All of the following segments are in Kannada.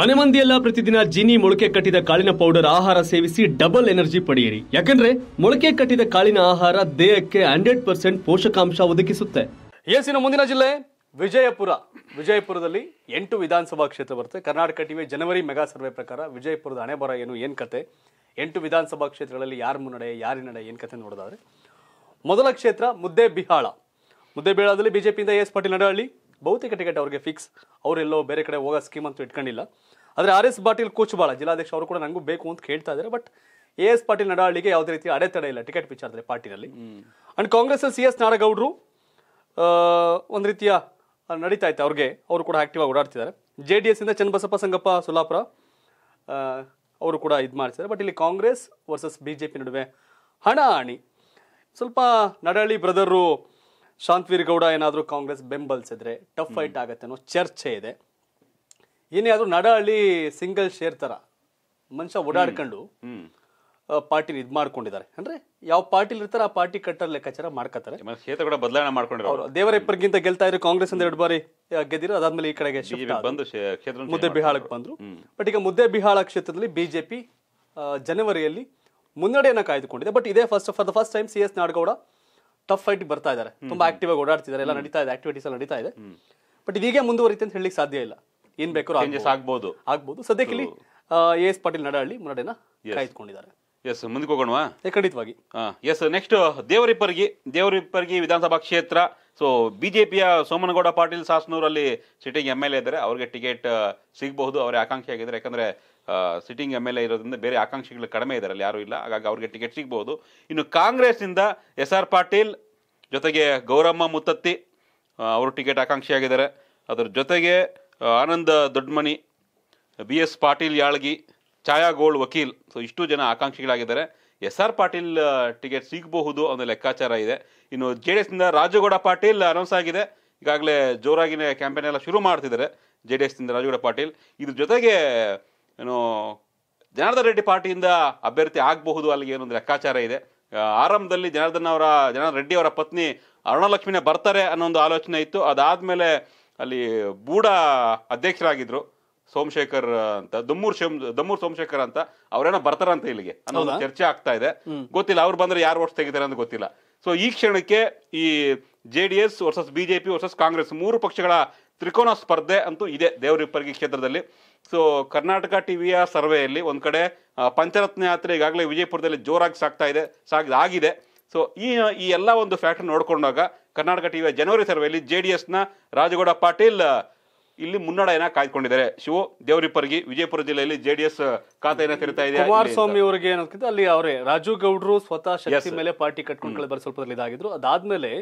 ಮನೆ ಮಂದಿಯೆಲ್ಲ ಪ್ರತಿದಿನ ಜಿನಿ ಮೊಳಕೆ ಕಟ್ಟಿದ ಕಾಳಿನ ಪೌಡರ್ ಆಹಾರ ಸೇವಿಸಿ ಡಬಲ್ ಎನರ್ಜಿ ಪಡೆಯಿರಿ ಯಾಕಂದ್ರೆ ಮೊಳಕೆ ಕಟ್ಟಿದ ಕಾಳಿನ ಆಹಾರ ದೇಹಕ್ಕೆ ಹಂಡ್ರೆಡ್ ಪರ್ಸೆಂಟ್ ಪೋಷಕಾಂಶ ಒದಗಿಸುತ್ತೆ ಎಸಿನ ಮುಂದಿನ ಜಿಲ್ಲೆ ವಿಜಯಪುರ ವಿಜಯಪುರದಲ್ಲಿ ಎಂಟು ವಿಧಾನಸಭಾ ಕ್ಷೇತ್ರ ಬರುತ್ತೆ ಕರ್ನಾಟಕ ಟಿವಿ ಜನವರಿ ಮೆಗಾ ಸರ್ವೆ ಪ್ರಕಾರ ವಿಜಯಪುರದ ಹಣೆಬರ ಏನು ಏನು ಕತೆ ಎಂಟು ವಿಧಾನಸಭಾ ಕ್ಷೇತ್ರಗಳಲ್ಲಿ ಯಾರ ಮುನ್ನಡೆ ಯಾರಿ ನಡೆ ಏನು ಕತೆ ನೋಡೋದಾದ್ರೆ ಮೊದಲ ಕ್ಷೇತ್ರ ಮುದ್ದೆ ಬಿಹಾಳ ಮುದ್ದೆ ಬಿಹಾಳದಲ್ಲಿ ಬಿಜೆಪಿಯಿಂದ ಎಸ್ ಪಾಟೀಲ್ ನಡಹಳ್ಳಿ ಭೌತಿಕ ಟಿಕೆಟ್ ಅವ್ರಿಗೆ ಫಿಕ್ಸ್ ಅವರೆಲ್ಲೋ ಬೇರೆ ಕಡೆ ಹೋಗೋ ಸ್ಕೀಮ್ ಅಂತೂ ಇಟ್ಕೊಂಡಿಲ್ಲ ಆದರೆ ಆರ್ ಎಸ್ ಪಾಟೀಲ್ ಭಾಳ ಜಿಲ್ಲಾಧ್ಯಕ್ಷ ಅವರು ಕೂಡ ನನಗೂ ಬೇಕು ಅಂತ ಕೇಳ್ತಾ ಇದ್ದಾರೆ ಬಟ್ ಎ ಎಸ್ ಪಾಟೀಲ್ ನಡಾಳಿಗೆ ಯಾವುದೇ ರೀತಿ ಅಡೆತಡೆ ಇಲ್ಲ ಟಿಕೆಟ್ ವಿಚಾರದಲ್ಲಿ ಪಾರ್ಟಿನಲ್ಲಿ ಅಂಡ್ ಕಾಂಗ್ರೆಸ್ ಸಿ ಎಸ್ ನಾಡಗೌಡರು ಒಂದು ರೀತಿಯ ನಡೀತಾ ಇತ್ತು ಅವ್ರಿಗೆ ಅವರು ಕೂಡ ಆಕ್ಟಿವ್ ಆಗಿ ಓಡಾಡ್ತಿದ್ದಾರೆ ಜೆ ಡಿ ಎಸ್ ಇಂದ ಚನ್ನಬಸಪ್ಪ ಸಂಗಪ್ಪ ಸುಲಾಪುರ ಅವರು ಕೂಡ ಇದು ಮಾಡ್ತಿದ್ದಾರೆ ಬಟ್ ಇಲ್ಲಿ Congress versus B J P ನಡುವೆ ಹಣ ಹಣಿ ಸ್ವಲ್ಪ ನಡಾಳಿ ಬ್ರದರು ಶಾಂತವೀರ್ಗೌಡ ಗೌಡ ಏನಾದರೂ ಕಾಂಗ್ರೆಸ್ ಬೆಂಬಲಿಸಿದ್ರೆ ಟಫ್ ಫೈಟ್ ಆಗುತ್ತೆ ಅನ್ನೋ ಚರ್ಚೆ ಇದೆ ಏನೇ ಆದರೂ ನಡಹಳ್ಳಿ ಸಿಂಗಲ್ ಶೇರ್ ಥರ ಮನುಷ್ಯ ಓಡಾಡ್ಕೊಂಡು ಪಾರ್ಟಿನ ಇದು ಮಾಡ್ಕೊಂಡಿದ್ದಾರೆ ಅಂದ್ರೆ ಯಾವ ಪಾರ್ಟಿಲಿ ಇರ್ತಾರೆ ಆ ಪಾರ್ಟಿ ಕಟ್ಟರ್ ಲೆಕ್ಕಾಚಾರ ಮಾಡ್ಕೋತಾರೆ ಕ್ಷೇತ್ರ ಬದಲಾವಣೆ ಮಾಡ್ಕೊಂಡಿರೋ ದೇವರಪ್ಪರಿಗಿಂತ ಗೆಲ್ತಾ ಇದ್ರು ಕಾಂಗ್ರೆಸ್ ಅಂದ್ರೆ ಎರಡು ಬಾರಿ ಗೆದ್ದಿರೋ ಅದಾದ್ಮೇಲೆ ಈ ಕಡೆಗೆ ಮುದ್ದೆ ಬಿಹಾಳಕ್ಕೆ ಬಂದ್ರು ಬಟ್ ಈಗ ಮುದ್ದೆ ಬಿಹಾಳ ಕ್ಷೇತ್ರದಲ್ಲಿ ಬಿಜೆಪಿ ಜನವರಿಯಲ್ಲಿ ಮುನ್ನಡೆಯನ್ನು ಕಾಯ್ದುಕೊಂಡಿದೆ ಬಟ್ ಇದೇ first for the first time C S Nadagouda tough fight ಬರ್ತಾ ಇದ್ದಾರೆ ತುಂಬಾ ಆಕ್ಟಿವ್ ಆಗಿ ಓಡಾಡ್ತಿದ್ದಾರೆ ಎಲ್ಲ ನಡೀತಾ ಇದೆ ಆಕ್ಟಿವಿಟೀಸ್ ಎಲ್ಲ ನಡೀತಾ ಇದೆ ಬಟ್ ಇದೀಗ ಮುಂದುವರಿತಿ ಅಂತ ಹೇಳಿಕ್ ಸಾಧ್ಯ ಇಲ್ಲ ಏನ್ ಬೇಕು ಆಗ್ಬೋದು ಆಗ್ಬೋದು ಸದ್ಯಕ್ಕೆ ಇಲ್ಲಿ ಎ ಎಸ್ ಪಾಟೀಲ್ ನಡಹಳ್ಳಿ ಮುನ್ನಡೆನ ಕಾಯ್ದುಕೊಂಡಿದ್ದಾರೆ ಎಸ್ ಮುಂದಕ್ಕೆ ಹೋಗೋಣವಾ ಖಂಡಿತವಾಗಿ ಎಸ್ ನೆಕ್ಸ್ಟ್ ದೇವರಿಪ್ಪರ್ಗಿ ದೇವರಿಪ್ಪರ್ಗಿ ವಿಧಾನಸಭಾ ಕ್ಷೇತ್ರ ಸೊ ಬಿಜೆಪಿಯ ಸೋಮನಗೌಡ ಪಾಟೀಲ್ ಸಾಸ್ನೂರಲ್ಲಿ ಸಿಟಿಂಗ್ ಎಮ್ ಎಲ್ ಎ ಇದ್ದಾರೆ ಅವ್ರಿಗೆ ಟಿಕೆಟ್ ಸಿಗಬಹುದು ಅವರೇ ಆಕಾಂಕ್ಷಿ ಆಗಿದ್ದಾರೆ ಯಾಕಂದ್ರೆ ಸಿಟ್ಟಿಂಗ್ ಎಮ್ ಎಲ್ ಎ ಇರೋದ್ರಿಂದ ಬೇರೆ ಆಕಾಂಕ್ಷಿಗಳು ಕಡಿಮೆ ಇದ್ದಾರೆ ಯಾರೂ ಇಲ್ಲ ಹಾಗಾಗಿ ಅವ್ರಿಗೆ ಟಿಕೆಟ್ ಸಿಗ್ಬೋದು ಇನ್ನು ಕಾಂಗ್ರೆಸ್ನಿಂದ ಎಸ್ ಆರ್ ಪಾಟೀಲ್ ಜೊತೆಗೆ ಗೌರಮ್ಮ ಮುತ್ತತ್ತಿ ಅವರು ಟಿಕೆಟ್ ಆಕಾಂಕ್ಷಿಯಾಗಿದ್ದಾರೆ ಅದರ ಜೊತೆಗೆ ಆನಂದ ದೊಡ್ಡಮನಿ ಬಿ ಎಸ್ ಪಾಟೀಲ್ ಯಾಳ್ಗಿ ಛಾಯಾಗೋಳ್ ವಕೀಲ್ ಸೊ ಇಷ್ಟು ಜನ ಆಕಾಂಕ್ಷಿಗಳಾಗಿದ್ದಾರೆ ಎಸ್ ಆರ್ ಪಾಟೀಲ್ ಟಿಕೆಟ್ ಸಿಗಬಹುದು ಅನ್ನೋ ಲೆಕ್ಕಾಚಾರ ಇದೆ ಇನ್ನು ಜೆ ಡಿ ಎಸ್ನಿಂದ ರಾಜಗೌಡ ಪಾಟೀಲ್ ಅನೌನ್ಸ್ ಆಗಿದೆ ಈಗಾಗಲೇ ಜೋರಾಗಿನೇ ಕ್ಯಾಂಪೇನ್ ಎಲ್ಲ ಶುರು ಮಾಡ್ತಿದ್ದಾರೆ ಜೆ ಡಿ ಎಸ್ನಿಂದ ರಾಜಗೌಡ ಪಾಟೀಲ್ ಇದ್ರ ಜೊತೆಗೆ ಏನು ಜನಾರ್ದನ್ ರೆಡ್ಡಿ ಪಾರ್ಟಿಯಿಂದ ಅಭ್ಯರ್ಥಿ ಆಗಬಹುದು ಅಲ್ಲಿಗೆ ಏನೊಂದು ಲೆಕ್ಕಾಚಾರ ಇದೆ ಆರಂಭದಲ್ಲಿ ಜನಾರ್ದನ್ ಅವರ ಜನಾರ್ದನ್ ರೆಡ್ಡಿ ಅವರ ಪತ್ನಿ ಅರುಣಲಕ್ಷ್ಮಿನೇ ಬರ್ತಾರೆ ಅನ್ನೋ ಒಂದು ಆಲೋಚನೆ ಇತ್ತು ಅದಾದಮೇಲೆ ಅಲ್ಲಿ ಬೂಡ ಅಧ್ಯಕ್ಷರಾಗಿದ್ದರು ಸೋಮಶೇಖರ್ ಅಂತ ದಮ್ಮೂರ್ ಸೋಮ್ ದಮ್ಮೂರ್ ಸೋಮಶೇಖರ್ ಅಂತ ಅವ್ರೇನೋ ಬರ್ತಾರಂತ ಇಲ್ಲಿಗೆ ಅನ್ನೋ ಒಂದು ಚರ್ಚೆ ಆಗ್ತಾ ಇದೆ ಗೊತ್ತಿಲ್ಲ ಅವ್ರು ಬಂದ್ರೆ ಯಾರು ವರ್ಷ ತೆಗಿತಾರೆ ಅಂತ ಗೊತ್ತಿಲ್ಲ ಸೊ ಈ ಕ್ಷಣಕ್ಕೆ ಈ J D S versus BJP versus Congress ಮೂರು ಪಕ್ಷಗಳ ತ್ರಿಕೋನ ಸ್ಪರ್ಧೆ ಅಂತೂ ಇದೆ ದೇವರಿಪ್ಪರ್ಗಿ ಕ್ಷೇತ್ರದಲ್ಲಿ ಸೊ ಕರ್ನಾಟಕ ಟಿವಿಯ ಸರ್ವೆಯಲ್ಲಿ ಒಂದು ಕಡೆ ಪಂಚರತ್ನ ಯಾತ್ರೆ ಈಗಾಗಲೇ ವಿಜಯಪುರದಲ್ಲಿ ಜೋರಾಗಿ ಸಾಗ್ತಾ ಇದೆ ಆಗಿದೆ ಸೊ ಈ ಈ ಎಲ್ಲ ಒಂದು ಫ್ಯಾಕ್ಟರ್ ನೋಡಿಕೊಂಡಾಗ ಕರ್ನಾಟಕ ಟಿವಿಯ ಜನವರಿ ಸರ್ವೆಯಲ್ಲಿ ಜೆ ಡಿ ಎಸ್ನ ರಾಜಗೌಡ ಪಾಟೀಲ್ ಇಲ್ಲಿ ಮುನ್ನಡೆಯನ್ನ ಕಾಯ್ದುಕೊಂಡಿದ್ದಾರೆ ಶಿವ ದೇವರಿಪರ್ಗಿ ವಿಜಯಪುರ ಜಿಲ್ಲೆಯಲ್ಲಿ ಜೆ ಡಿ ಎಸ್ ಖಾತೆಯನ್ನ ತೆರಿತಾ ಇದೆ ಕುಮಾರಸ್ವಾಮಿ ಅವರಿಗೆ ಏನಂತ ಅಲ್ಲಿ ಅವರೇ ರಾಜು ಗೌಡ್ರು ಸ್ವತಃ ಶಕ್ತಿ ಮೇಲೆ ಪಾರ್ಟಿ ಕಟ್ಕೊಂಡು ಸ್ವಲ್ಪದಲ್ಲಿ ಇದಾಗಿದ್ರು ಅದಾದ್ಮೇಲೆ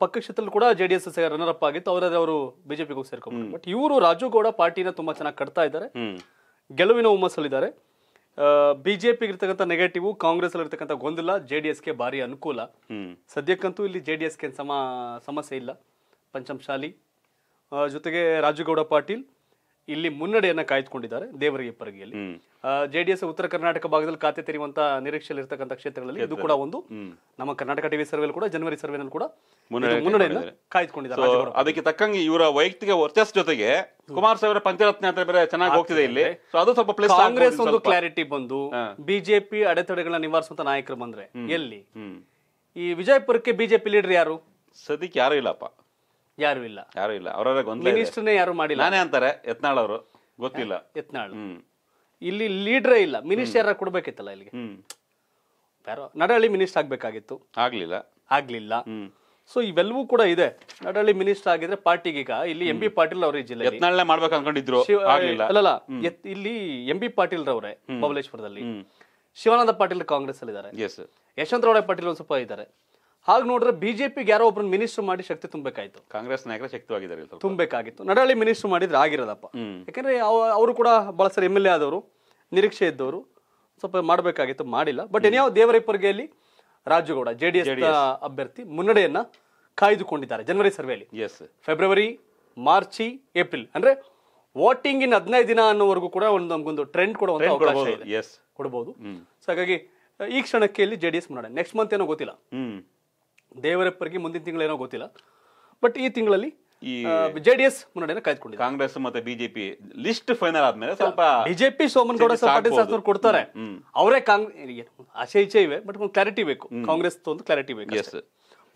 ಪಕ್ಕ ಕೂಡ J D S runner up ಆಗಿತ್ತು ಅವರಾದ್ರೆ ಅವರು ಬಿಜೆಪಿಗೆ ಹೋಗಿ ಸೇರ್ಕೊಂಡ್ರು ಬಟ್ ಇವರು ರಾಜುಗೌಡ ಪಾರ್ಟಿನ ತುಂಬಾ ಚೆನ್ನಾಗಿ ಕಟ್ತಾ ಇದ್ದಾರೆ ಗೆಲುವಿನ ಹುಮ್ಮಸ್ಸಲ್ಲಿದ್ದಾರೆ ಬಿಜೆಪಿಗೆ ಇರ್ತಕ್ಕಂಥ ನೆಗೆಟಿವ್ ಕಾಂಗ್ರೆಸ್ ಅಲ್ಲಿ ಇರ್ತಕ್ಕಂಥ ಗೊಂದಲ ಜೆ ಡಿ ಎಸ್ಗೆ ಭಾರಿ ಅನುಕೂಲ ಸದ್ಯಕ್ಕಂತೂ ಇಲ್ಲಿ ಜೆ ಡಿ ಎಸ್ಗೆ ಸಮ ಸಮಸ್ಯೆ ಇಲ್ಲ ಪಂಚಮಶಾಲಿ ಜೊತೆಗೆ ರಾಜುಗೌಡ ಪಾಟೀಲ್ ಇಲ್ಲಿ ಮುನ್ನಡೆಯನ್ನ ಕಾಯ್ದುಕೊಂಡಿದ್ದಾರೆ ದೇವರಿಗೆ ಪರಗಿಯಲ್ಲಿ ಜೆಡಿಎಸ್ ಉತ್ತರ ಕರ್ನಾಟಕ ಭಾಗದಲ್ಲಿ ಖಾತೆ ತೆರೆಯುವಂತ ನಿರೀಕ್ಷೆಯಲ್ಲಿ ಇರತಕ್ಕಂಥ ಕ್ಷೇತ್ರಗಳಲ್ಲಿ ಇದು ಕೂಡ ಒಂದು ನಮ್ಮ ಕರ್ನಾಟಕ ಟಿವಿ ಸರ್ವೆ ಕೂಡ ಜನವರಿ ಸರ್ವೆನಲ್ಲಿ ಕೂಡ ಮುನ್ನಡೆಯನ್ನ ಕಾಯ್ದುಕೊಂಡಿದ್ದಾರೆ ಅದಕ್ಕೆ ತಕ್ಕಂಗೆ ಇವರ ವೈಯಕ್ತಿಕ ವರ್ಚಸ್ ಜೊತೆಗೆ ಕುಮಾರ್ ಸಾವಿರ ಪಂಚರತ್ನ ಅಂತ ಬೇರೆ ಚೆನ್ನಾಗಿ ಹೋಗ್ತಿದೆ ಇಲ್ಲಿ ಅದು ಸ್ವಲ್ಪ ಪ್ಲೇಸ್ ಕಾಂಗ್ರೆಸ್ ಒಂದು ಕ್ಲಾರಿಟಿ ಬಂದು ಬಿಜೆಪಿ ಅಡೆತಡೆಗಳನ್ನ ನಿವಾರಿಸುವಂತ ನಾಯಕರು ಬಂದ್ರೆ ಎಲ್ಲಿ ಈ ವಿಜಯಪುರಕ್ಕೆ ಬಿಜೆಪಿ ಲೀಡರ್ ಯಾರು ಸದ್ಯಕ್ಕೆ ಯಾರು ಇಲ್ಲಪ್ಪ ಯಾರು ಇಲ್ಲ ಯಾರು ಇಲ್ಲ ಅವರ ಮಿನಿಸ್ಟರ್ನೇ ಯಾರು ಮಾಡಿಲ್ಲ ನಾನೇ ಅಂತಾರೆ ಯತ್ನಾಳ್ ಅವರು ಗೊತ್ತಿಲ್ಲ ಯತ್ನಾಳ್ ಇಲ್ಲಿ ಲೀಡ್ರೇ ಇಲ್ಲ ಮಿನಿಸ್ಟರ್ ಯಾರು ಕೊಡ್ಬೇಕಿತ್ತಲ್ಲ ಇಲ್ಲಿಗೆ ನಡಹಳ್ಳಿ ಮಿನಿಸ್ಟರ್ ಆಗ್ಬೇಕಾಗಿತ್ತು ಆಗ್ಲಿಲ್ಲ ಆಗ್ಲಿಲ್ಲ ಸೊ ಇವೆಲ್ಲವೂ ಕೂಡ ಇದೆ ನಡಹಳ್ಳಿ ಮಿನಿಸ್ಟರ್ ಆಗಿದ್ರೆ ಪಾರ್ಟಿಗೆ ಈಗ ಇಲ್ಲಿ ಎಂ ಬಿ ಪಾಟೀಲ್ ಅವರ ಜಿಲ್ಲೆ ಯತ್ನಾಳ್ನೇ ಮಾಡ್ಬೇಕು ಅನ್ಕೊಂಡಿದ್ರು ಅಲ್ಲಲ್ಲ ಇಲ್ಲಿ ಎಂ ಬಿ ಪಾಟೀಲ್ ರವರೇ ಬಬಲೇಶ್ವರದಲ್ಲಿ ಶಿವಾನಂದ ಪಾಟೀಲ್ ಕಾಂಗ್ರೆಸ್ ಅಲ್ಲಿ ಇದ್ದಾರೆ ಯಶವಂತರಾವ್ ಪಾಟೀಲ್ ಒಂದ್ ಸ್ವಲ್ಪ ಇದ್ದಾರೆ ಹಾಗೆ ನೋಡ್ರೆ ಬಿಜೆಪಿಗೆ ಯಾರೋ ಒಬ್ರು ಮಿನಿಸ್ಟರ್ ಮಾಡಿ ಶಕ್ತಿ ತುಂಬಬೇಕಾಯ್ತು ಕಾಂಗ್ರೆಸ್ ನಾಯಕರ ಶಕ್ತವಾಗಿದ್ದಾರೆ ತುಂಬಬೇಕಾಗಿತ್ತು ನಡಾಳಿ ಮಿನಿಸ್ಟರ್ ಮಾಡಿದ್ರೆ ಆಗಿರೋದಪ್ಪ ಯಾಕಂದ್ರೆ ಅವರು ಕೂಡ ಬಳಸರ ಎಮ್ ಎಲ್ ಎ ಆದವರು ನಿರೀಕ್ಷೆ ಇದ್ದವರು ಸ್ವಲ್ಪ ಮಾಡಬೇಕಾಗಿತ್ತು ಮಾಡಿಲ್ಲ ಬಟ್ ಎನ್ಯಾವ ದೇವರೈಪರ್ಗೆಯಲ್ಲಿ ರಾಜುಗೌಡ ಜೆ ಡಿ ಎಸ್ ಅಭ್ಯರ್ಥಿ ಮುನ್ನಡೆಯನ್ನ ಕಾಯ್ದುಕೊಂಡಿದ್ದಾರೆ ಜನವರಿ ಸರ್ವೆಯಲ್ಲಿ ಎಸ್ ಫೆಬ್ರವರಿ ಮಾರ್ಚಿ ಏಪ್ರಿಲ್ ಅಂದ್ರೆ ವೋಟಿಂಗ್ ಇನ್ ಹದಿನೈದು ದಿನ ಅನ್ನೋವರೆಗೂ ಕೂಡ ಒಂದು ನಮಗೊಂದು ಟ್ರೆಂಡ್ ಕೂಡ ಕೊಡಬಹುದು ಸೊ ಹಾಗಾಗಿ ಈ ಕ್ಷಣಕ್ಕೆ ಇಲ್ಲಿ ಜೆ ಡಿ ಎಸ್ ಮುನ್ನಡೆ ನೆಕ್ಸ್ಟ್ ಮಂತ್ ಏನೋ ಗೊತ್ತಿಲ್ಲ ದೇವರಪ್ಪರಿಗೆ ಮುಂದಿನ ತಿಂಗಳೇನೋ ಗೊತ್ತಿಲ್ಲ ಬಟ್ ಈ ತಿಂಗಳಲ್ಲಿ ಈ ಜೆಡಿಎಸ್ ಮುನ್ನಡೆಯನ್ನು ಕಾಯ್ದುಕೊಂಡಿದೆ ಕಾಂಗ್ರೆಸ್ ಮತ್ತೆ ಬಿಜೆಪಿ ಲಿಸ್ಟ್ ಫೈನಲ್ ಆದ್ಮೇಲೆ ಸ್ವಲ್ಪ ಬಿಜೆಪಿ ಸೋಮನ್ ಗೌಡ ಕೊಡ್ತಾರೆ ಅವರೇ ಕಾಂಗ್ರೆಸ್ ಆಶೆ ಇಚ್ಛೆ ಇವೆ ಬಟ್ ಒಂದು ಕ್ಲಾರಿಟಿ ಬೇಕು ಕಾಂಗ್ರೆಸ್ ಒಂದು ಕ್ಲಾರಿಟಿ ಬೇಕು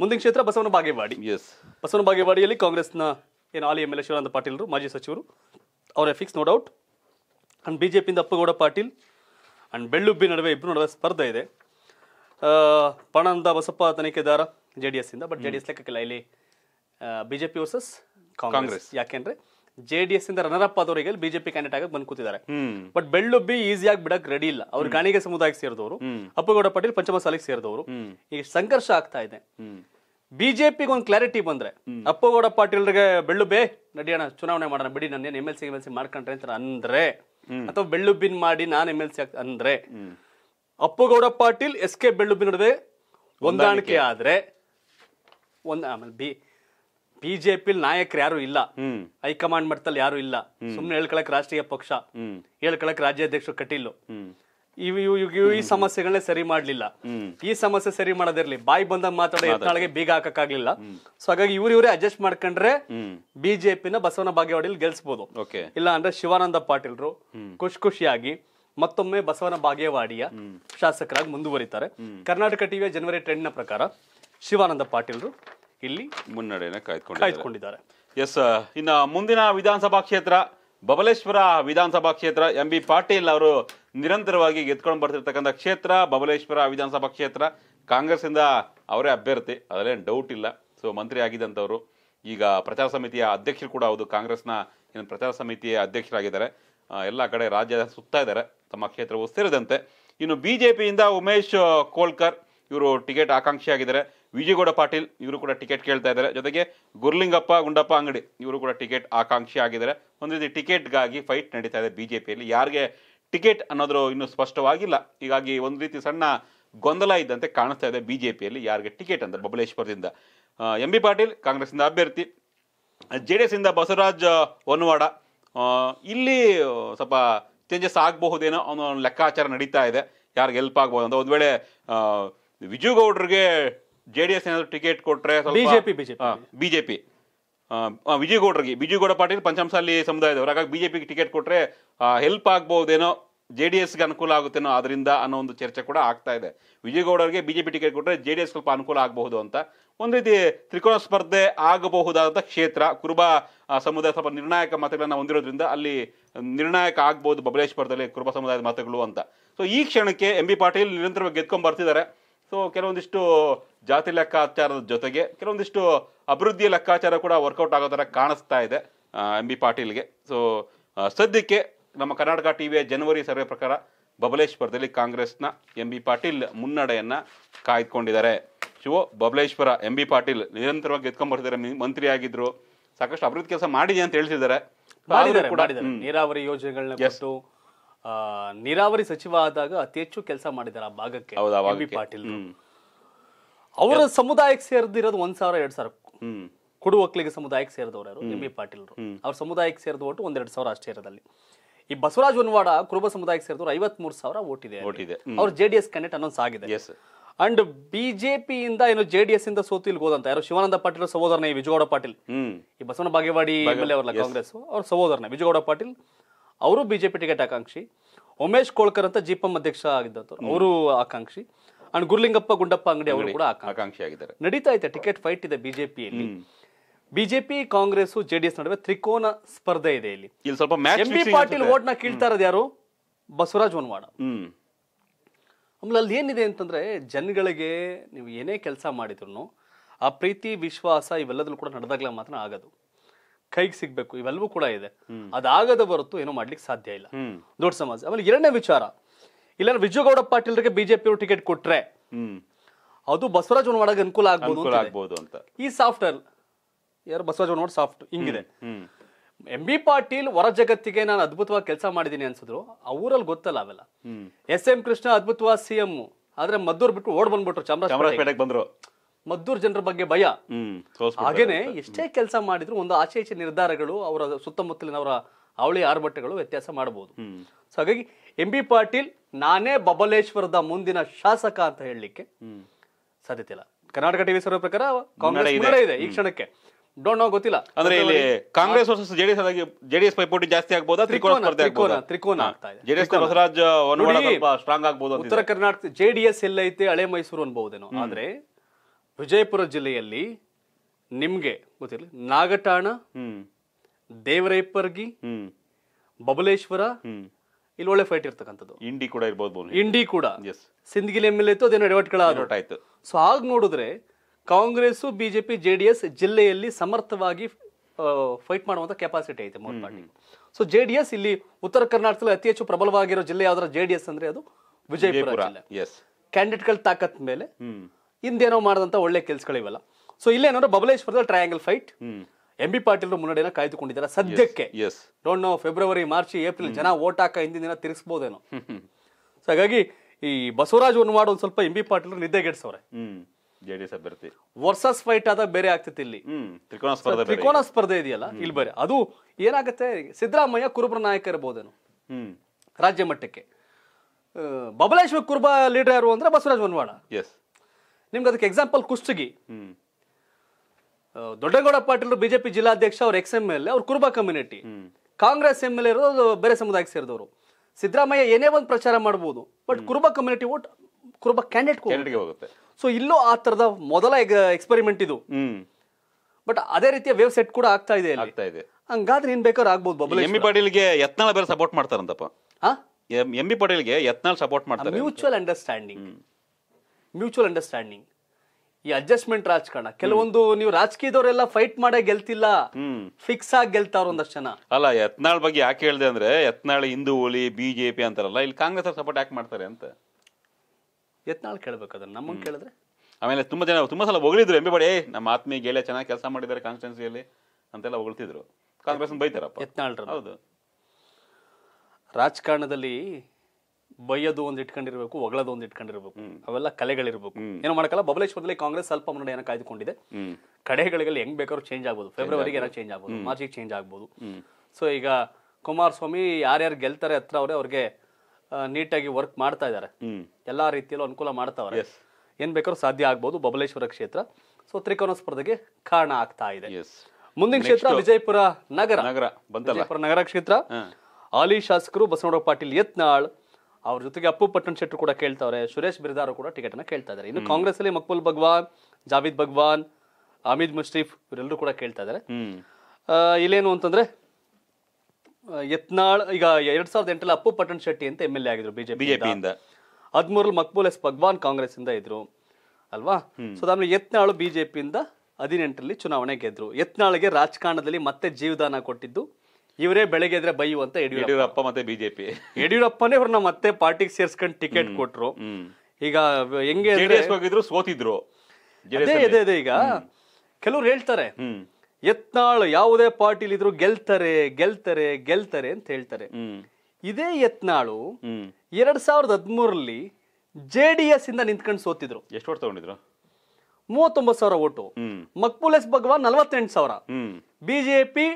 ಮುಂದಿನ ಕ್ಷೇತ್ರ ಬಸವನ ಬಾಗೇವಾಡಿ ಬಸವನ ಬಾಗೇವಾಡಿಯಲ್ಲಿ ಕಾಂಗ್ರೆಸ್ನ ಏನು ಆಲಿ ಎಂ ಎಲ್ ಶಿವಾನಂದ ಪಾಟೀಲ್ರು ಮಾಜಿ ಸಚಿವರು ಅವರೇ ಫಿಕ್ಸ್ ನೋ ಡೌಟ್ ಅಂಡ್ ಬಿಜೆಪಿಯಿಂದ ಅಪ್ಪಗೌಡ ಪಾಟೀಲ್ ಅಂಡ್ ಬೆಳ್ಳುಬ್ಬಿ ನಡುವೆ ಇಬ್ಬರು ನಡುವೆ ಸ್ಪರ್ಧೆ ಇದೆ ಪಣಂದ ಬಸಪ್ಪ ತನಿಖೆದಾರ ಜೆಡಿಎಸ್ ಇಂದ ಬಟ್ ಜೆಡಿಎಸ್ ಡಿ ಲೆಕ್ಕಕ್ಕಿಲ್ಲ ಇಲ್ಲಿ ಬಿಜೆಪಿ ವರ್ಸಸ್ ಕಾಂಗ್ರೆಸ್ ಯಾಕೆಂದ್ರೆ ಜೆ ಡಿ ಎಸ್ ಇಂದ ರನ್ನರ್ ಅಪ್ ಆದವರಿಗೆ ಬಿಜೆಪಿ ಕ್ಯಾಂಡಿಡೇಟ್ ಆಗಿ ಬಂದ್ ಕೂತಿದ್ದಾರೆ ಬಟ್ ಬೆಳ್ಳುಬ್ಬಿ ಈಸಿಯಾಗಿ ಬಿಡಕ್ ರೆಡಿ ಇಲ್ಲ ಅವ್ರ ಗಾಣಿಗೆ ಸಮುದಾಯಕ್ಕೆ ಸೇರಿದವರು ಅಪ್ಪಗೌಡ ಪಾಟೀಲ್ ಪಂಚಮಸಾಲಿಗೆ ಸೇರಿದವರು ಈಗ ಸಂಘರ್ಷ ಆಗ್ತಾ ಇದೆ ಬಿಜೆಪಿಗೆ ಒಂದು ಕ್ಲಾರಿಟಿ ಬಂದ್ರೆ ಅಪ್ಪಗೌಡ ಪಾಟೀಲ್ರಿಗೆ ಬೆಳ್ಳುಬ್ಬೆ ನಡಿಯೋಣ ಚುನಾವಣೆ ಮಾಡೋಣ ಬಿಡಿ ನಾನು M L C M L C ಮಾಡ್ಕೊಂಡ್ರೆ ಅಂತ ಅಂದ್ರೆ ಅಥವಾ ಬೆಳ್ಳುಬ್ಬಿನ್ ಮಾಡಿ ನಾನು ಎಮ್ ಎಲ್ ಸಿ ಅಂದ್ರೆ ಅಪ್ಪಗೌಡ ಪಾಟೀಲ್ ಎಸ್ ಕೆ ಬೆಳ್ಳುಬ್ಬಿ ನಡುವೆ ಹೊಂದಾಣಿಕೆ ಆದ್ರೆ ಒಂದು ಆಮೇಲೆ ಬಿ ಬಿ ನಾಯಕರು ಯಾರು ಇಲ್ಲ ಹೈಕಮಾಂಡ್ ಮಟ್ಟದಲ್ಲಿ ಯಾರು ಇಲ್ಲ ಸುಮ್ಮನೆ ಹೇಳ್ಕೊಳಕ್ ರಾಷ್ಟ್ರೀಯ ಪಕ್ಷ ಹೇಳ್ಕೊಳಕ್ ರಾಜ್ಯಾಧ್ಯಕ್ಷರು ಕಟೀಲು ಈ ಸಮಸ್ಯೆಗಳನ್ನ ಸರಿ ಮಾಡ್ಲಿಲ್ಲ ಈ ಸಮಸ್ಯೆ ಸರಿ ಮಾಡೋದಿರ್ಲಿ ಬಾಯಿ ಬಂದ ಮಾತಾಡೋ ಎತ್ತಾಳಿಗೆ ಬೀಗ ಹಾಕಕ್ಕಾಗ್ಲಿಲ್ಲ ಸೊ ಹಾಗಾಗಿ ಇವ್ರ ಇವರೇ ಅಡ್ಜಸ್ಟ್ ಮಾಡ್ಕೊಂಡ್ರೆ ಬಿಜೆಪಿನ ಬಸವನ ಬಾಗೇವಾಡಿಲಿ ಗೆಲ್ಸ್ಬೋದು ಇಲ್ಲ ಅಂದ್ರೆ ಶಿವಾನಂದ ಪಾಟೀಲ್ರು ಖುಷಿ ಖುಷಿಯಾಗಿ ಮತ್ತೊಮ್ಮೆ ಬಸವನ ಬಾಗೇವಾಡಿಯ ಶಾಸಕರಾಗಿ ಮುಂದುವರಿತಾರೆ ಕರ್ನಾಟಕ ಟಿವಿಯ ಜನವರಿ ಟ್ರೆಂಡ್ನ ನ ಪ್ರಕಾರ ಶಿವಾನಂದ ಪಾಟೀಲ್ರು ಇಲ್ಲಿ ಮುನ್ನಡೆಯನ್ನು ಕಾಯ್ದುಕೊಂಡು ಕಾಯ್ದುಕೊಂಡಿದ್ದಾರೆ ಎಸ್ ಇನ್ನು ಮುಂದಿನ ವಿಧಾನಸಭಾ ಕ್ಷೇತ್ರ ಬಬಲೇಶ್ವರ ವಿಧಾನಸಭಾ ಕ್ಷೇತ್ರ ಎಂ ಬಿ ಪಾಟೀಲ್ ಅವರು ನಿರಂತರವಾಗಿ ಗೆದ್ಕೊಂಡು ಬರ್ತಿರ್ತಕ್ಕಂಥ ಕ್ಷೇತ್ರ ಬಬಲೇಶ್ವರ ವಿಧಾನಸಭಾ ಕ್ಷೇತ್ರ ಕಾಂಗ್ರೆಸ್ಸಿಂದ ಅವರೇ ಅಭ್ಯರ್ಥಿ ಅದರಲ್ಲೇನು ಡೌಟ್ ಇಲ್ಲ ಸೊ ಮಂತ್ರಿ ಆಗಿದ್ದಂಥವ್ರು ಈಗ ಪ್ರಚಾರ ಸಮಿತಿಯ ಅಧ್ಯಕ್ಷರು ಕೂಡ ಹೌದು ಕಾಂಗ್ರೆಸ್ನ ಏನು ಪ್ರಚಾರ ಸಮಿತಿಯ ಅಧ್ಯಕ್ಷರಾಗಿದ್ದಾರೆ ಎಲ್ಲ ಕಡೆ ರಾಜ್ಯದ ಸುತ್ತಾ ಇದ್ದಾರೆ ತಮ್ಮ ಕ್ಷೇತ್ರವು ಸೇರಿದಂತೆ ಇನ್ನು ಬಿ ಜೆ ಪಿಯಿಂದ ಉಮೇಶ್ ಕೋಳ್ಕರ್ ಇವರು ಟಿಕೆಟ್ ಆಕಾಂಕ್ಷಿಯಾಗಿದ್ದಾರೆ ವಿಜಯಗೌಡ ಪಾಟೀಲ್ ಇವರು ಕೂಡ ಟಿಕೆಟ್ ಕೇಳ್ತಾ ಇದ್ದಾರೆ ಜೊತೆಗೆ ಗುರ್ಲಿಂಗಪ್ಪ ಗುಂಡಪ್ಪ ಅಂಗಡಿ ಇವರು ಕೂಡ ಟಿಕೆಟ್ ಆಕಾಂಕ್ಷಿ ಆಗಿದ್ದಾರೆ ಒಂದು ರೀತಿ ಟಿಕೆಟ್ಗಾಗಿ ಫೈಟ್ ನಡೀತಾ ಇದೆ ಬಿಜೆಪಿಯಲ್ಲಿ ಯಾರಿಗೆ ಟಿಕೆಟ್ ಅನ್ನೋದು ಇನ್ನೂ ಸ್ಪಷ್ಟವಾಗಿಲ್ಲ ಹೀಗಾಗಿ ಒಂದು ರೀತಿ ಸಣ್ಣ ಗೊಂದಲ ಇದ್ದಂತೆ ಕಾಣಿಸ್ತಾ ಇದೆ ಬಿಜೆಪಿಯಲ್ಲಿ ಯಾರಿಗೆ ಟಿಕೆಟ್ ಅಂತ ಬಬಲೇಶ್ವರದಿಂದ ಎಂ ಬಿ ಪಾಟೀಲ್ ಕಾಂಗ್ರೆಸ್ಸಿಂದ ಅಭ್ಯರ್ಥಿ ಜೆ ಡಿ ಎಸ್ ಇಂದ ಬಸವರಾಜ್ ಹೊನ್ವಾಡ ಇಲ್ಲಿ ಸ್ವಲ್ಪ ಚೇಂಜಸ್ ಆಗಬಹುದೇನೋ ಅನ್ನೋ ಲೆಕ್ಕಾಚಾರ ನಡೀತಾ ಇದೆ ಯಾರಿಗೆ ಹೆಲ್ಪ್ ಆಗ್ಬೋದು ಅಂತ ಒಂದು ವೇಳೆ ವಿಜಯಗೌಡರಿಗೆ ಜೆಡಿಎಸ್ ಏನಾದ್ರು ಟಿಕೆಟ್ ಕೊಟ್ರೆ ಬಿಜೆಪಿ ಬಿಜೆಪಿ ವಿಜಯಗೌಡರಿಗೆ ವಿಜಯಗೌಡ ಪಾಟೀಲ್ ಪಂಚಮಸಾಲಿ ಸಮುದಾಯದವರು ಹಾಗಾಗಿ ಬಿಜೆಪಿಗೆ ಟಿಕೆಟ್ ಕೊಟ್ರೆ ಹೆಲ್ಪ್ ಆಗ್ಬಹುದೇನೋ ಜೆ ಡಿ ಎಸ್ಗೆ ಅನುಕೂಲ ಆಗುತ್ತೇನೋ ಅದರಿಂದ ಅನ್ನೋ ಒಂದು ಚರ್ಚೆ ಕೂಡ ಆಗ್ತಾ ಇದೆ ವಿಜಯಗೌಡರಿಗೆ ಬಿಜೆಪಿ ಟಿಕೆಟ್ ಕೊಟ್ಟರೆ ಜೆ ಡಿ ಎಸ್ ಸ್ವಲ್ಪ ಅನುಕೂಲ ಆಗಬಹುದು ಅಂತ ಒಂದು ರೀತಿ ತ್ರಿಕೋನ ಸ್ಪರ್ಧೆ ಆಗಬಹುದಾದಂಥ ಕ್ಷೇತ್ರ ಕುರುಬ ಸಮುದಾಯ ಸ್ವಲ್ಪ ನಿರ್ಣಾಯಕ ಮತಗಳನ್ನು ಹೊಂದಿರೋದ್ರಿಂದ ಅಲ್ಲಿ ನಿರ್ಣಾಯಕ ಆಗ್ಬೋದು ಬಬಲೇಶ್ವರದಲ್ಲಿ ಕುರುಬ ಸಮುದಾಯದ ಮತಗಳು ಅಂತ ಸೊ ಈ ಕ್ಷಣಕ್ಕೆ ಎಂ ಬಿ ಪಾಟೀಲ್ ನಿರಂತರವಾಗಿ ಗೆದ್ಕೊಂಡು ಬರ್ತಿದ್ದಾರೆ ಸೊ ಕೆಲವೊಂದಿಷ್ಟು ಜಾತಿ ಲೆಕ್ಕಾಚಾರದ ಜೊತೆಗೆ ಕೆಲವೊಂದಿಷ್ಟು ಅಭಿವೃದ್ಧಿಯ ಲೆಕ್ಕಾಚಾರ ಕೂಡ ವರ್ಕೌಟ್ ಆಗೋ ಥರ ಕಾಣಿಸ್ತಾ ಇದೆ ಎಂ ಬಿ ಪಾಟೀಲ್ಗೆ ಸೊ ಸದ್ಯಕ್ಕೆ ನಮ್ಮ ಕರ್ನಾಟಕ ಟಿ ವಿಯ ಜನವರಿ ಸರ್ವೆ ಪ್ರಕಾರ ಬಬಲೇಶ್ವರದಲ್ಲಿ ಕಾಂಗ್ರೆಸ್ನ ಎಂ ಬಿ ಪಾಟೀಲ್ ಮುನ್ನಡೆಯನ್ನು ಕಾಯ್ದುಕೊಂಡಿದ್ದಾರೆ ಶಿವ ಬಬಲೇಶ್ವರ ಎಂ ಬಿ ಪಾಟೀಲ್ ನಿರಂತರವಾಗಿ ಮಂತ್ರಿ ಆಗಿದ್ರು ಸಾಕಷ್ಟು ಅಭಿವೃದ್ಧಿ ಕೆಲಸ ಮಾಡಿದೆ ಅಂತ ತಿಳಿಸಿದ್ದಾರೆ ನೀರಾವರಿ ಯೋಜನೆಗಳನ್ನ ಕೊಟ್ಟು ನೀರಾವರಿ ಸಚಿವ ಆದಾಗ ಅತಿ ಹೆಚ್ಚು ಕೆಲಸ ಮಾಡಿದ್ದಾರೆ ಆ ಭಾಗಕ್ಕೆ ಪಾಟೀಲ್ ಅವರ ಸಮುದಾಯಕ್ಕೆ ಸೇರಿದಿರೋದು ಒಂದ್ ಸಾವಿರ ಎರಡ್ ಸಾವಿರ ಕುಡುವಕ್ಲಿಗೆ ಸಮುದಾಯಕ್ಕೆ ಸೇರಿದವರು ಯಾರು ಎಂ ಬಿ ಪಾಟೀಲ್ ಅವ್ರ ಸಮುದಾಯಕ್ಕೆ ಸೇರಿದ ಓಟು ಒಂದೆರಡು ಸಾವಿರ ಅಷ್ಟೇ ಇರೋದಲ್ಲಿ ಈ ಬಸವರಾಜ್ ಒನ್ವಾಡ ಕುರುಬ ಸಮುದಾಯಕ್ಕೆ ಸೇರಿದವರು ಐವತ್ಮೂರು ಸಾವಿರ ಓಟ್ ಇದೆ ಅವ್ರ J D S candidate announce ಆಗಿದೆ ಅಂಡ್ ಬಿಜೆಪಿಯಿಂದ ಏನು ಜೆ ಡಿ ಎಸ್ ಇಂದ ಸೋತು ಇಲ್ಲಿ ಹೋದಂತ ಯಾರು ಶಿವಾನಂದ ಪಾಟೀಲ್ ಸಹೋದರನ ಈ ವಿಜಯಗೌಡ ಪಾಟೀಲ್ ಈ ಬಸವನ ಬಾಗೇವಾಡಿ ಎಮ್ ಎಲ್ ಅವರಲ್ಲ ಕಾಂಗ್ರೆಸ್ ಅವ್ರ ಸಹೋದರನ ವಿಜಯಗೌಡ ಪಾಟೀಲ್ ಅವರು ಬಿಜೆಪಿ ಟಿಕೆಟ್ ಆಕಾಂಕ್ಷಿ ಉಮೇಶ್ ಕೋಳ್ಕರ್ ಅಂತ ಜಿಪಂ ಅಧ್ಯಕ್ಷ ಆಗಿದ್ದಂತ ಅವರು ಆಕಾಂಕ್ಷಿ ಅಂಡ್ ಗುರ್ಲಿಂಗಪ್ಪ ಗುಂಡಪ್ಪ ಅಂಗಡಿ ಅವರು ಕೂಡ ಆಕಾಂಕ್ಷಿ ಆಗಿದ್ದಾರೆ ನಡೀತಾ ಇದೆ ಟಿಕೆಟ್ ಫೈಟ್ ಇದೆ ಬಿಜೆಪಿಯಲ್ಲಿ ಬಿಜೆಪಿ ಕಾಂಗ್ರೆಸ್ ಜೆಡಿಎಸ್ ನಡುವೆ ತ್ರಿಕೋನ ಸ್ಪರ್ಧೆ ಇದೆ ಇಲ್ಲಿ ಸ್ವಲ್ಪ ಎಂ ಪಾಟೀಲ್ ಓಟ್ ನ ಕೀಳ್ತಾ ಇರೋದು ಯಾರು ಬಸವರಾಜ್ ಹೊನ್ವಾಡ ಆಮೇಲೆ ಅಲ್ಲಿ ಏನಿದೆ ಅಂತಂದ್ರೆ ಜನಗಳಿಗೆ ನೀವು ಏನೇ ಕೆಲಸ ಮಾಡಿದ್ರು ಆ ಪ್ರೀತಿ ವಿಶ್ವಾಸ ಇವೆಲ್ಲದಲ್ಲೂ ಕೂಡ ನಡೆದಾಗ್ಲೇ ಮಾತ್ರ ಆಗೋದು ಕೈಗೆ ಸಿಗ್ಬೇಕು ಇವೆಲ್ಲವೂ ಕೂಡ ಇದೆ ಅದಾಗದ ಹೊರತು ಏನೋ ಮಾಡ್ಲಿಕ್ಕೆ ಸಾಧ್ಯ ಇಲ್ಲ ದೊಡ್ಡ ಸಮಾಜ ಆಮೇಲೆ ಎರಡನೇ ವಿಚಾರ ಇಲ್ಲಾಂದ್ರೆ ವಿಜಯಗೌಡ ಪಾಟೀಲ್ರಿಗೆ ಬಿಜೆಪಿ ಟಿಕೆಟ್ ಕೊಟ್ರೆ ಅದು ಬಸವರಾಜ್ ಒಣವಾಡಗೆ ಅನುಕೂಲ ಆಗ್ಬೋದು ಅಂತ ಈ ಸಾಫ್ಟ್ವೇರ್ ಯಾರು ಬಸವರಾಜ್ ಸಾಫ್ಟ್ ಹಿಂಗಿದೆ ಎಂ ಬಿ ಪಾಟೀಲ್ ಹೊರ ಜಗತ್ತಿಗೆ ನಾನು ಅದ್ಭುತವಾಗಿ ಕೆಲಸ ಮಾಡಿದೀನಿ ಅನ್ಸಿದ್ರು ಅವರಲ್ಲಿ ಗೊತ್ತಲ್ಲ ಅವೆಲ್ಲ ಎಸ್ ಎಂ ಕೃಷ್ಣ ಅದ್ಭುತವಾದ ಸಿ ಎಂ ಆದ್ರೆ ಮದ್ದೂರ್ ಬಿಟ್ಟು ಓಡ್ ಬಂದ್ಬಿಟ್ರು ಚಾಮರಾಜಪೇಟೆಗೆ ಬಂದ್ರು ಮದ್ದೂರ್ ಜನರ ಬಗ್ಗೆ ಭಯ ಹಾಗೇನೆ ಎಷ್ಟೇ ಕೆಲಸ ಮಾಡಿದ್ರು ಒಂದು ಆಚೆ ಈಚೆ ನಿರ್ಧಾರಗಳು ಅವರ ಸುತ್ತಮುತ್ತಲಿನ ಅವರ ಅವಳಿ ಆರ್ಭಟಗಳು ವ್ಯತ್ಯಾಸ ಮಾಡಬಹುದು ಸೊ ಹಾಗಾಗಿ ಎಂ ಬಿ ಪಾಟೀಲ್ ನಾನೇ ಬಬಲೇಶ್ವರದ ಮುಂದಿನ ಶಾಸಕ ಅಂತ ಹೇಳಲಿಕ್ಕೆ ಸಾಧ್ಯತೆ ಇಲ್ಲ ಕರ್ನಾಟಕ ಟಿವಿ ಸರ್ವ ಪ್ರಕಾರ ಕಾಂಗ್ರೆಸ್ ಇದೆ ಈ ಕ್ಷಣಕ್ಕೆ ಡೋಂಟ್ ನೋ ಗೊತ್ತಿಲ್ಲ ಅಂದ್ರೆ ಇಲ್ಲಿ ಕಾಂಗ್ರೆಸ್ ವರ್ಸಸ್ ಜೆಡಿಎಸ್ ಆಗಿ ಜೆಡಿಎಸ್ ಪೈಪೋಟಿ ಜಾಸ್ತಿ ಆಗ್ಬೋದಾ ತ್ರಿಕೋನ ತ್ರಿಕೋನ ತ್ರಿಕೋನ ಆಗ್ತಾ ಇದೆ ಜೆಡಿಎಸ್ ಬಸವರಾಜ್ ಸ್ಟ್ರಾಂಗ್ ಆಗ್ಬೋದು ಉತ್ತರ ಕರ್ನಾಟಕ ಜೆಡಿಎಸ್ ಎಲ್ಲೈತೆ ಹಳೆ ಮೈಸೂರು ಅನ್ಬಹುದೇನೋ ಆದ್ರೆ ವಿಜಯಪುರ ಜಿಲ್ಲೆಯಲ್ಲಿ ನಿಮ್ಗೆ ಗೊತ್ತಿಲ್ಲ ನಾಗಟಾಣ ದೇವರೇಪರ್ಗಿ ಬಬಲೇಶ್ವರ ಇಲ್ಲಿ ಒಳ್ಳೆ ಫೈಟ್ ಇರ್ತಕ್ಕಂಥದ್ದು ಇಂಡಿ ಕೂಡ ಇರ್ಬೋದು ಇಂಡಿ ಕೂಡ ಸಿಂಧಗಿಲಿ ಎಮ್ ಎಲ್ ಇತ್ತು ಅದೇನೋ ಎಡವಟ್ಗಳ ಆಯ್ತು ಸೊ ಆಗ ನೋಡಿದ್ರೆ ಕಾಂಗ್ರೆಸ್ ಬಿಜೆಪಿ ಜೆಡಿಎಸ್ ಜಿಲ್ಲೆಯಲ್ಲಿ ಸಮರ್ಥವಾಗಿ ಫೈಟ್ ಮಾಡುವಂತ ಕೆಪಾಸಿಟಿ ಐತೆ ಮೂರ್ ಪಾರ್ಟಿ ಸೊ ಜೆಡಿಎಸ್ ಇಲ್ಲಿ ಉತ್ತರ ಕರ್ನಾಟಕದಲ್ಲಿ ಅತಿ ಹೆಚ್ಚು ಪ್ರಬಲವಾಗಿರೋ ಜಿಲ್ಲೆ ಯಾವ್ದಾರ ಜೆಡಿಎಸ್ ಅಂದ್ರೆ ಅದು ವಿಜಯಪುರ ಜಿಲ್ಲೆ ಕ್ಯಾಂಡಿಡೇಟ್ಗಳ ತಾಕತ್ ಮೇಲೆ ಹಿಂದೇನೋ ಮಾಡದಂತ ಒಳ್ಳೆ ಕೆಲಸಗಳಿವೆಲ್ಲ ಸೊ ಇಲ್ಲೇನಾದ್ರು ಬಬಲೇಶ್ವರದಲ್ಲಿ triangle fight M B Patil ಮುನ್ನಡೆಯನ್ನ ಕಾಯ್ದುಕೊಂಡಿದ್ದಾರೆ ಸದ್ಯಕ್ಕೆ ಡೋಂಟ್ ನೋ ಫೆಬ್ರವರಿ ಮಾರ್ಚ್ ಏಪ್ರಿಲ್ ಜನ ಓಟ್ ಹಾಕ ಹಿಂದಿನ ದಿನ ಸೊ ಹಾಗಾಗಿ ಈ ಬಸವರಾಜ್ ಹೊನ್ವಾಡ್ ಒಂದ್ ಸ್ವಲ್ಪ ಎಂ ಬಿ ಪಾಟೀಲ್ ನಿದ್ದೆಗೆಡ್ಸವ್ರೆ ಜೆಡಿಎಸ್ ಅಭ್ಯರ್ಥಿ ವರ್ಸಸ್ ಫೈಟ್ ಆದಾಗ ಬೇರೆ ಆಗ್ತಿತ್ತು ಇಲ್ಲಿ ತ್ರಿಕೋನ ಸ್ಪರ್ಧೆ ತ್ರಿಕೋನ ಸ್ಪರ್ಧೆ ಇದೆಯಲ್ಲ ಇಲ್ಲಿ ಬೇರೆ ಅದು ಏನಾಗುತ್ತೆ ಸಿದ್ದರಾಮಯ್ಯ ಕುರುಬ್ರ ನಾಯಕ ಹ್ಮ್ ರಾಜ್ಯ ಮಟ್ಟಕ್ಕೆ ಬಬಲೇಶ್ವರ್ ಕುರುಬ ಲೀಡರ್ ಯಾರು ಅಂದ್ರೆ ಬಸವರಾಜ್ ಒನ್ವಾಡ ಎಸ್ ನಿಮ್ಗೆ ಅದಕ್ಕೆ ಎಕ್ಸಾಂಪಲ್ ಕುಸ್ತಗಿ ದೊಡ್ಡಗೌಡ ಪಾಟೀಲ್ ಬಿಜೆಪಿ ಜಿಲ್ಲಾಧ್ಯಕ್ಷ ಅವ್ರ ಎಕ್ಸ್ ಎಂ ಎಲ್ ಅವ್ರ Kuruba community Congress M L A ಇರೋದು ಬೇರೆ ಸಮುದಾಯಕ್ಕೆ ಸೇರಿದವರು ಸಿದ್ದರಾಮಯ್ಯ ಏನೇ ಒಂದು ಪ್ರಚಾರ ಮಾಡಬಹುದು but Kuruba community vote Kuruba candidate ಹೋಗುತ್ತೆ ಸೊ ಇಲ್ಲೂ ಆ ತರದ ಮೊದಲ ಎಕ್ಸ್ಪೆರಿಮೆಂಟ್ ಇದು ಬಟ್ ಅದೇ ರೀತಿಯ ವೇವ್ ಸೆಟ್ ಕೂಡ ಆಗ್ತಾ ಇದೆ ಆಗ್ತಾ ಇದೆ ಹಂಗಾದ್ರೆ ಏನ್ ಬೇಕಾದ್ರೂ ಆಗ್ಬೋದು ಬಬ್ಲು ಎಂ ಬಿ ಪಾಟೀಲ್ಗೆ ಯತ್ನಾಳ ಬೇರೆ ಸಪೋರ್ಟ್ ಮಾಡ್ತಾರಂತಪ್ಪ ಎಂ ಬಿ ಪಾಟೀಲ್ಗೆ ಯತ್ನಾಳ ಸಪೋರ್ಟ್ ಮಾಡ್ತಾರೆ ಮ್ಯೂಚುವಲ್ ಅಂಡರ್ಸ್ಟ್ಯಾಂಡಿಂಗ್ ಮ್ಯೂಚುವಲ್ ಅಂಡರ್ಸ್ಟ್ಯಾಂಡಿಂಗ್ ಈ ಅಡ್ಜಸ್ಟ್ಮೆಂಟ್ ರಾಜಕಾರಣ ಕೆಲವೊಂದು ನೀವು ರಾಜಕೀಯದವರೆಲ್ಲ ಫೈಟ್ ಮಾಡೇ ಗೆಲ್ತಿಲ್ಲ ಫಿಕ್ಸ್ ಆಗಿ ಗೆಲ್ತಾರ ಒಂದಷ್ಟು ಜನ ಅಲ್ಲ ಯತ್ನಾಳ್ ಬಗ್ಗೆ ಯಾಕೆ ಹೇಳಿದೆ ಅಂದ್ರೆ ಯತ್ನಾಳ್ ಹಿಂದೂ ಹೋಳಿ ಬಿಜೆಪಿ ಅಂತಾರಲ್ಲ ಇಲ್ಲಿ ಕಾಂಗ್ರೆಸ್ ಅವ್ರು ಸಪೋರ್ಟ್ ಯಾಕೆ ಮಾಡ್ತಾರೆ ಅಂತ ಯತ್ನಾಳ್ ಕೇಳ್ಬೇಕಾದ್ರೆ ನಮ್ಮ ಕೇಳಿದ್ರೆ ಆಮೇಲೆ ತುಂಬಾ ಜನ ತುಂಬಾ ಸಲ ಹೊಗಳಿದ್ರು ಬಡೇ ನಮ್ಮ ಆತ್ಮೀಯ ಗೆಳೆ ಚೆನ್ನಾಗಿ ಕೆಲಸ ಮಾಡಿದ್ದಾರೆ ಕಾನ್ಸ್ಟಿಟ್ಯೂನ್ಸಿಯಲ್ಲಿ ಅಂತೆಲ್ಲ ಹೊಗಳ್ತಿದ್ರು ಕಾಂಗ್ರೆಸ್ ಬೈತಾರಪ್ಪ ಯತ್ನಾಳ್ ಹೌದು ರಾಜಕಾರಣದಲ್ಲಿ ಬೈಯೋದು ಒಂದು ಇಟ್ಕೊಂಡಿರ್ಬೇಕು ಒಗಳದು ಒಂದು ಇಟ್ಕೊಂಡಿರ್ಬೇಕು ಅವೆಲ್ಲ ಕಲೆಗಳಿರ್ಬೇಕು ಏನೋ ಮಾಡಕಲ್ಲ ಬಬಲೇಶ್ವರದಲ್ಲಿ ಕಾಂಗ್ರೆಸ್ ಸ್ವಲ್ಪ ಮುನ್ನಡೆಯನ್ನು ಕಾಯ್ದುಕೊಂಡಿದೆ ಕಡೆಗಳಿಗೆ ಹೆಂಗ್ ಬೇಕಾದ್ರೂ ಚೇಂಜ್ ಆಗ್ಬೋದು ಫೆಬ್ರವರಿಗೆ ಏನೋ ಚೇಂಜ್ ಆಗ್ಬೋದು ಮಾರ್ಚಿಗೆ ಚೇಂಜ್ ಆಗ್ಬೋದು ಸೊ ಈಗ ಕುಮಾರಸ್ವಾಮಿ ಯಾರ್ಯಾರು ಗೆಲ್ತಾರೆ ಹತ್ರ ಅವರೇ ಅವ್ರಿಗೆ ನೀಟಾಗಿ ವರ್ಕ್ ಮಾಡ್ತಾ ಇದ್ದಾರೆ ಎಲ್ಲಾ ರೀತಿಯಲ್ಲೂ ಅನುಕೂಲ ಮಾಡ್ತಾವ್ರೆ ಏನ್ ಬೇಕಾದ್ರು ಸಾಧ್ಯ ಆಗ್ಬೋದು ಬಬಲೇಶ್ವರ ಕ್ಷೇತ್ರ ಸೊ ತ್ರಿಕೋನ ಸ್ಪರ್ಧೆಗೆ ಕಾರಣ ಆಗ್ತಾ ಇದೆ ಮುಂದಿನ ಕ್ಷೇತ್ರ ವಿಜಯಪುರ ನಗರ ನಗರ ನಗರ ಕ್ಷೇತ್ರ ಹಾಲಿ ಶಾಸಕರು ಬಸವನಗೌಡ ಪಾಟೀಲ್ ಯತ್ನಾಳ್ ಅವ್ರ ಜೊತೆಗೆ ಅಪ್ಪು ಪಟ್ಟಣ ಶೆಟ್ಟರು ಕೂಡ ಕೇಳ್ತಾವ್ರೆ ಸುರೇಶ್ ಬಿರ್ದಾರು ಕೂಡ ಟಿಕೆಟ್ ಅನ್ನ ಕೇಳ್ತಾ ಇದಾರೆ ಇನ್ನು ಕಾಂಗ್ರೆಸ್ ಅಲ್ಲಿ ಮಕ್ಬುಲ್ ಭಗವಾನ್ ಜಾವಿದ್ ಭಗವಾನ್ ಅಮೀದ್ ಮುಷ್ರೀಫ್ ಇವರೆಲ್ಲರೂ ಕೂಡ ಕೇಳ್ತಾ ಇದ್ದಾರೆ ಇಲ್ಲೇನು ಅಂತಂದ್ರೆ ಯತ್ನಾಳ್ ಈಗ ಎರಡ್ ಸಾವಿರದ ಎಂಟರಲ್ಲಿ ಅಪ್ಪು ಪಟ್ಟಣ ಶೆಟ್ಟಿ ಅಂತ ಎಂ ಎಲ್ ಎ ಆಗಿದ್ರು ಬಿಜೆಪಿ ಬಿಜೆಪಿ ಹದಿಮೂರಲ್ಲಿ ಮಕ್ಬುಲ್ ಎಸ್ ಭಗವಾನ್ ಕಾಂಗ್ರೆಸ್ ಇಂದ ಇದ್ರು ಅಲ್ವಾ ಸೊ ಅದಾದ್ಮೇಲೆ ಯತ್ನಾಳು ಬಿಜೆಪಿಯಿಂದ ಹದಿನೆಂಟರಲ್ಲಿ ಚುನಾವಣೆ ಗೆದ್ರು ಯತ್ನಾಳಿಗೆ ರಾಜಕಾರಣದಲ್ಲಿ ಮತ್ತೆ ಜೀವದಾನ ಕೊಟ್ಟಿದ್ದು ಇವರೇ ಬೆಳಗ್ಗೆ ಎದ್ರೆ ಬೈಯು ಅಂತ ಯಡಿಯೂರಪ್ಪ ಮತ್ತೆ ಬಿಜೆಪಿ ಯಡಿಯೂರಪ್ಪನೇ ಇವ್ರನ್ನ ಮತ್ತೆ ಪಾರ್ಟಿಗೆ ಸೇರ್ಸ್ಕೊಂಡು ಟಿಕೆಟ್ ಕೊಟ್ರು ಈಗ ಹೆಂಗೆ ಹೋಗಿದ್ರು ಸೋತಿದ್ರು ಅದೇ ಇದೆ ಈಗ ಕೆಲವ್ರು ಹೇಳ್ತಾರೆ ಯತ್ನಾಳ್ ಯಾವುದೇ ಪಾರ್ಟಿಲಿ ಇದ್ರು ಗೆಲ್ತಾರೆ ಗೆಲ್ತಾರೆ ಗೆಲ್ತಾರೆ ಅಂತ ಹೇಳ್ತಾರೆ ಇದೇ ಯತ್ನಾಳು ಎರಡ್ ಸಾವಿರದ ಹದಿಮೂರಲ್ಲಿ ಜೆ ಡಿ ಎಸ್ ಇಂದ ನಿಂತ್ಕೊಂಡು ಸೋತಿದ್ರು ಎಷ್ಟು ಓಟ್ ತಗೊಂಡಿದ್ರು ಮೂವತ್ತೊಂಬತ್ತು ಸಾವಿರ ಓಟು ಎಸ್ ಭಗವಾನ್ ನಲವತ್ತೆಂಟು ಸಾವಿರ ಬಿಜೆಪಿ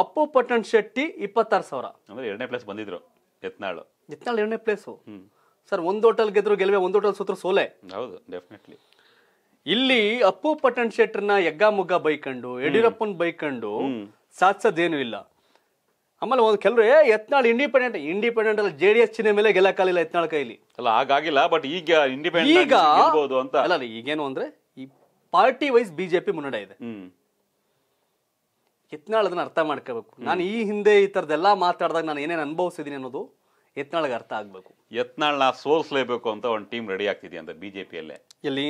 ಅಪ್ಪು ಪಟ್ಟಣ ಶೆಟ್ಟಿ ಇಪ್ಪತ್ತಾರು ಸಾವಿರ ಅಂದ್ರೆ ಎರಡನೇ ಪ್ಲೇಸ್ ಬಂದಿದ್ರು ಯತ್ನಾಳು ಯತ್ನಾಳ್ ಎರಡನೇ ಪ್ಲೇಸು ಸರ್ ಒಂದು ಹೋಟೆಲ್ ಗೆದ್ರು ಗೆಲುವೆ ಒಂದು ಹೋಟೆಲ್ ಸುತ್ತರು ಸೋಲೆ ಹೌದು ಡೆಫಿನೆಟ್ಲಿ ಇಲ್ಲಿ ಅಪ್ಪು ಪಟ್ಟಣ್ ಶೆಟ್ಟರ್ನ ಯಗ್ಗಾಮುಗ್ಗ ಬೈಕಂಡು ಯಡಿಯೂರಪ್ಪನ್ ಬೈಕಂಡು ಸಾಧಿಸೋದೇನು ಇಲ್ಲ ಆಮೇಲೆ ಒಂದು ಕೆಲವರು ಏ ಯತ್ನಾಳ್ ಇಂಡಿಪೆಂಡೆಂಟ್ ಇಂಡಿಪೆಂಡೆಂಟ್ ಅಲ್ಲಿ ಜೆ ಡಿ ಎಸ್ ಚಿಹ್ನೆ ಮೇಲೆ ಗೆಲ್ಲಕ್ಕಾಗಲಿಲ್ಲ ಯತ್ನಾಳ್ ಕೈಲಿ ಅಲ್ಲ ಹಾಗಾಗಿಲ್ಲ ಬಟ್ ಈಗ ಇಂಡಿಪೆಂಡೆಂಟ್ ಈಗ ಅಂತ ಅಲ್ಲ ಈಗೇನು ಅಂದ್ರೆ ಈ ಪಾರ್ಟಿ ವೈಸ್ ಬಿಜೆಪಿ ಮುನ್ನಡೆ ಇದೆ ಯತ್ನಾಳ್ ಅದನ್ನ ಅರ್ಥ ಮಾಡ್ಕೋಬೇಕು ನಾನು ಈ ಹಿಂದೆ ಈ ಥರದ್ದೆಲ್ಲ ಮಾತಾಡಿದಾಗ ನಾನು ಏನೇನು ಅನುಭವಿಸಿದೀನಿ ಅನ್ನೋದು ಎತ್ನಾಳ್ಗೆ ಅರ್ಥ ಆಗಬೇಕು ನಾ ಸೋಲಿಸ್ಲೇಬೇಕು ಅಂತ ಒಂದು ಟೀಮ್ ರೆಡಿ ಆಗ್ತಿದೆ ಅಂತ ಅಲ್ಲೇ ಎಲ್ಲಿ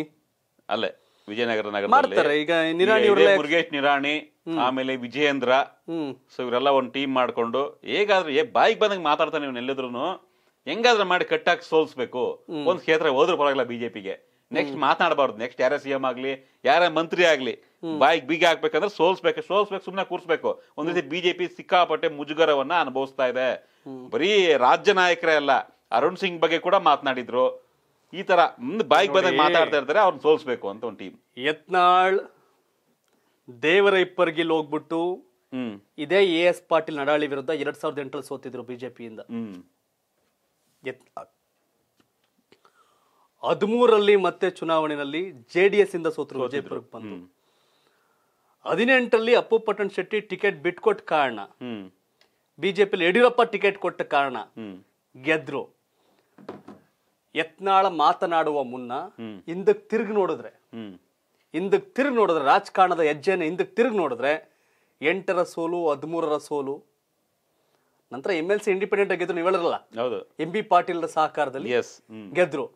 ಅಲ್ಲೇ ವಿಜಯನಗರ ನಗರ ಈಗ ನಿರಾಣಿ ಮುರುಗೇಶ್ ನಿರಾಣಿ ಆಮೇಲೆ ವಿಜಯೇಂದ್ರ ಸೊ ಇವರೆಲ್ಲ ಒಂದು ಟೀಮ್ ಮಾಡ್ಕೊಂಡು ಹೇಗಾದ್ರೂ ಏ ಬಾಯಿಗೆ ಬಂದಂಗೆ ಮಾತಾಡ್ತಾನೆ ಇವ್ನ ಎಲ್ಲಿದ್ರು ಹೆಂಗಾದ್ರೂ ಮಾಡಿ ಕಟ್ಟಾಗಿ ಸೋಲ್ಸ್ಬೇಕು ಒಂದ್ ಕ್ಷೇತ್ರ ಹೋದ್ರೂ ಪರವಾಗಿಲ್ಲ ಬಿಜೆಪಿಗೆ ನೆಕ್ಸ್ಟ್ ಮಾತಾಡಬಾರ್ದು ನೆಕ್ಸ್ಟ್ ಯಾರೇ ಸಿಎಂ ಆಗ್ಲಿ ಯಾರೇ ಮಂತ್ರಿ ಆಗ್ಲಿ ಬಾಯಿಗೆ ಬೀಗ ಹಾಕ್ಬೇಕಂದ್ರೆ ಸೋಲ್ಸ್ಬೇಕು ಸೋಲ್ಸ್ಬೇಕು ಸುಮ್ಮನೆ ಕೂರಿಸ್ಬೇಕು ಒಂದ್ ರೀತಿ ಬಿಜೆಪಿ ಸಿಕ್ಕಾಪಟ್ಟೆ ಮುಜುಗರವನ್ನ ಅನುಭವಿಸ್ತಾ ಇದೆ ಬರೀ ರಾಜ್ಯ ನಾಯಕರೇ ಅಲ್ಲ ಅರುಣ್ ಸಿಂಗ್ ಬಗ್ಗೆ ಕೂಡ ಮಾತನಾಡಿದ್ರು ಈ ತರ ಬೈಕ್ ಬಂದಾಗ ಮಾತಾಡ್ತಾ ಇರ್ತಾರೆ ಅವ್ರನ್ನ ಸೋಲ್ಸ್ಬೇಕು ಅಂತ ಒಂದು ಟೀಮ್ ಯತ್ನಾಳ್ ದೇವರ ಇಪ್ಪರ್ಗಿಲ್ ಹೋಗ್ಬಿಟ್ಟು ಇದೇ ಎ ಎಸ್ ಪಾಟೀಲ್ ನಡಾಳಿ ವಿರುದ್ಧ ಎರಡ್ ಸಾವಿರದ ಎಂಟರಲ್ಲಿ ಸೋತಿದ್ರು ಬಿಜೆಪಿಯಿಂದ ಹದಿಮೂರಲ್ಲಿ ಮತ್ತೆ ಚುನಾವಣೆಯಲ್ಲಿ ಜೆಡಿಎಸ್ ಇಂದ ಸೋತರು ಬಂದು ಹದಿನೆಂಟರಲ್ಲಿ ಅಪ್ಪು ಪಟ್ಟಣ ಶೆಟ್ಟಿ ಟಿಕೆಟ್ ಬಿಟ್ಕೊಟ್ಟ ಕಾರಣ ಬಿಜೆಪಿ ಯಡಿಯೂರಪ್ಪ ಟಿಕೆಟ್ ಕೊಟ್ಟ ಕಾರಣ ಗೆದ್ರು ಯತ್ನಾಳ ಮಾತನಾಡುವ ಮುನ್ನ ಹಿಂದಕ್ಕೆ ತಿರ್ಗ್ ನೋಡಿದ್ರೆ ಹಿಂದಕ್ಕೆ ತಿರ್ಗ್ ನೋಡಿದ್ರೆ ರಾಜಕಾರಣದ ಹೆಜ್ಜೆನ ಹಿಂದಕ್ಕೆ ತಿರ್ಗ್ ನೋಡಿದ್ರೆ ಎಂಟರ ಸೋಲು ಹದಿಮೂರರ ಸೋಲು ನಂತರ ಎಂ ಎಲ್ ಸಿ ಇಂಡಿಪೆಂಡೆಂಟ್ ಗೆದ್ರು ನೀವು ಹೇಳಿರಲ್ಲ ಎಂ ಬಿ ಪಾಟೀಲ್ ಸಹಕಾರದಲ್ಲಿ ಗೆದ್ರು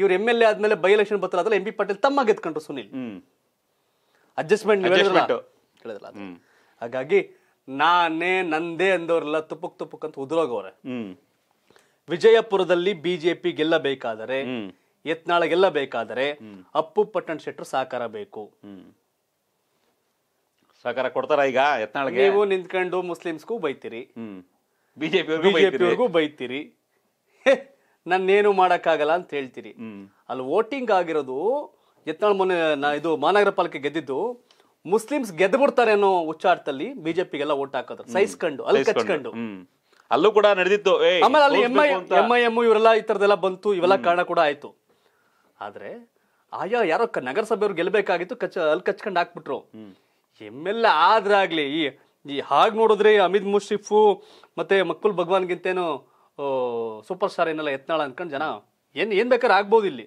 ಇವ್ರು ಎಂ ಎಲ್ ಎ ಆದ್ಮೇಲೆ ಬೈ ಎಲೆಕ್ಷನ್ ಬರ್ತಾರಲ್ಲ ಎಂ ಬಿ ಪಾಟೀಲ್ ತಮ್ಮ ಗೆದ್ಕೊಂಡ್ರು ಸುನಿಲ್ ಅಡ್ಜಸ್ಟ್ಮೆಂಟ್ ಹಾಗಾಗಿ ನಾನೇ ನಂದೇ ಅಂದವರೆಲ್ಲ ತುಪ್ಪಕ್ ತುಪ್ಪಕ್ ಅಂತ ಉದುರೋಗವ್ರೆ ವಿಜಯಪುರದಲ್ಲಿ ಬಿಜೆಪಿ ಗೆಲ್ಲಬೇಕಾದರೆ ಯತ್ನಾಳ ಬೇಕಾದರೆ ಅಪ್ಪು ಪಟ್ಟಣ ಶೆಟ್ಟರು ಸಹಕಾರ ಬೇಕು ಸಹಕಾರ ಕೊಡ್ತಾರ ಈಗ ಯತ್ನಾಳ್ಗೆ ನೀವು ನಿಂತ್ಕೊಂಡು ಮುಸ್ಲಿಮ್ಸ್ಗೂ ಬೈತೀರಿ ಬಿಜೆಪಿಯವ್ರಿಗೂ ಬೈತೀರಿ ನನ್ನೇನು ಮಾಡಕ್ಕಾಗಲ್ಲ ಅಂತ ಹೇಳ್ತೀರಿ ಅಲ್ಲಿ ವೋಟಿಂಗ್ ಆಗಿರೋದು ಯತ್ನಾಳ್ ಮೊನ್ನೆ ನಾ ಇದು ಮಹಾನಗರ ಪಾಲಿಕೆ ಗೆದ್ದಿದ್ದು ಮುಸ್ಲಿಮ್ಸ್ ಗೆದ್ಬಿಡ್ತಾರೆ ಅನ್ನೋ ಉಚ್ಚಾಟದಲ್ಲಿ ಬಿಜೆಪಿಗೆಲ್ಲ ಓಟ್ ಹಾಕೋದು ಸಹಿಸ್ಕೊಂಡು ಅಲ್ಲಿ ಕಚ್ಕೊಂಡು ಅಲ್ಲೂ ಕೂಡ ನಡೆದಿತ್ತು ಆಮೇಲೆ ಅಲ್ಲಿ ಎಂ ಎಂ ಇವರೆಲ್ಲ ಈ ತರದೆಲ್ಲ ಬಂತು ಇವೆಲ್ಲ ಕಾರಣ ಕೂಡ ಆಯ್ತು ಆದ್ರೆ ಆಯಾ ಯಾರೋ ನಗರಸಭೆಯವ್ರು ಗೆಲ್ಬೇಕಾಗಿತ್ತು ಕಚ್ ಅಲ್ಲಿ ಕಚ್ಕೊಂಡು ಹಾಕ್ಬಿಟ್ರು ಎಮ್ ಎಲ್ ಎ ಆದ್ರಾಗ್ಲಿ ಈ ಈ ಹಾಗೆ ನೋಡಿದ್ರೆ ಅಮಿತ್ ಮುಷ್ರಿಫು ಮತ್ತೆ ಭಗವಾನ್ ಭಗವಾನ್ಗಿಂತೇನು ಸೂಪರ್ ಸ್ಟಾರ್ ಏನೆಲ್ಲ ಎತ್ನಾಳ ಅನ್ಕೊಂಡು ಜನ ಏನ್ ಏನ್ ಬೇಕಾದ್ರೆ ಆಗ್ಬೋದು ಇಲ್ಲಿ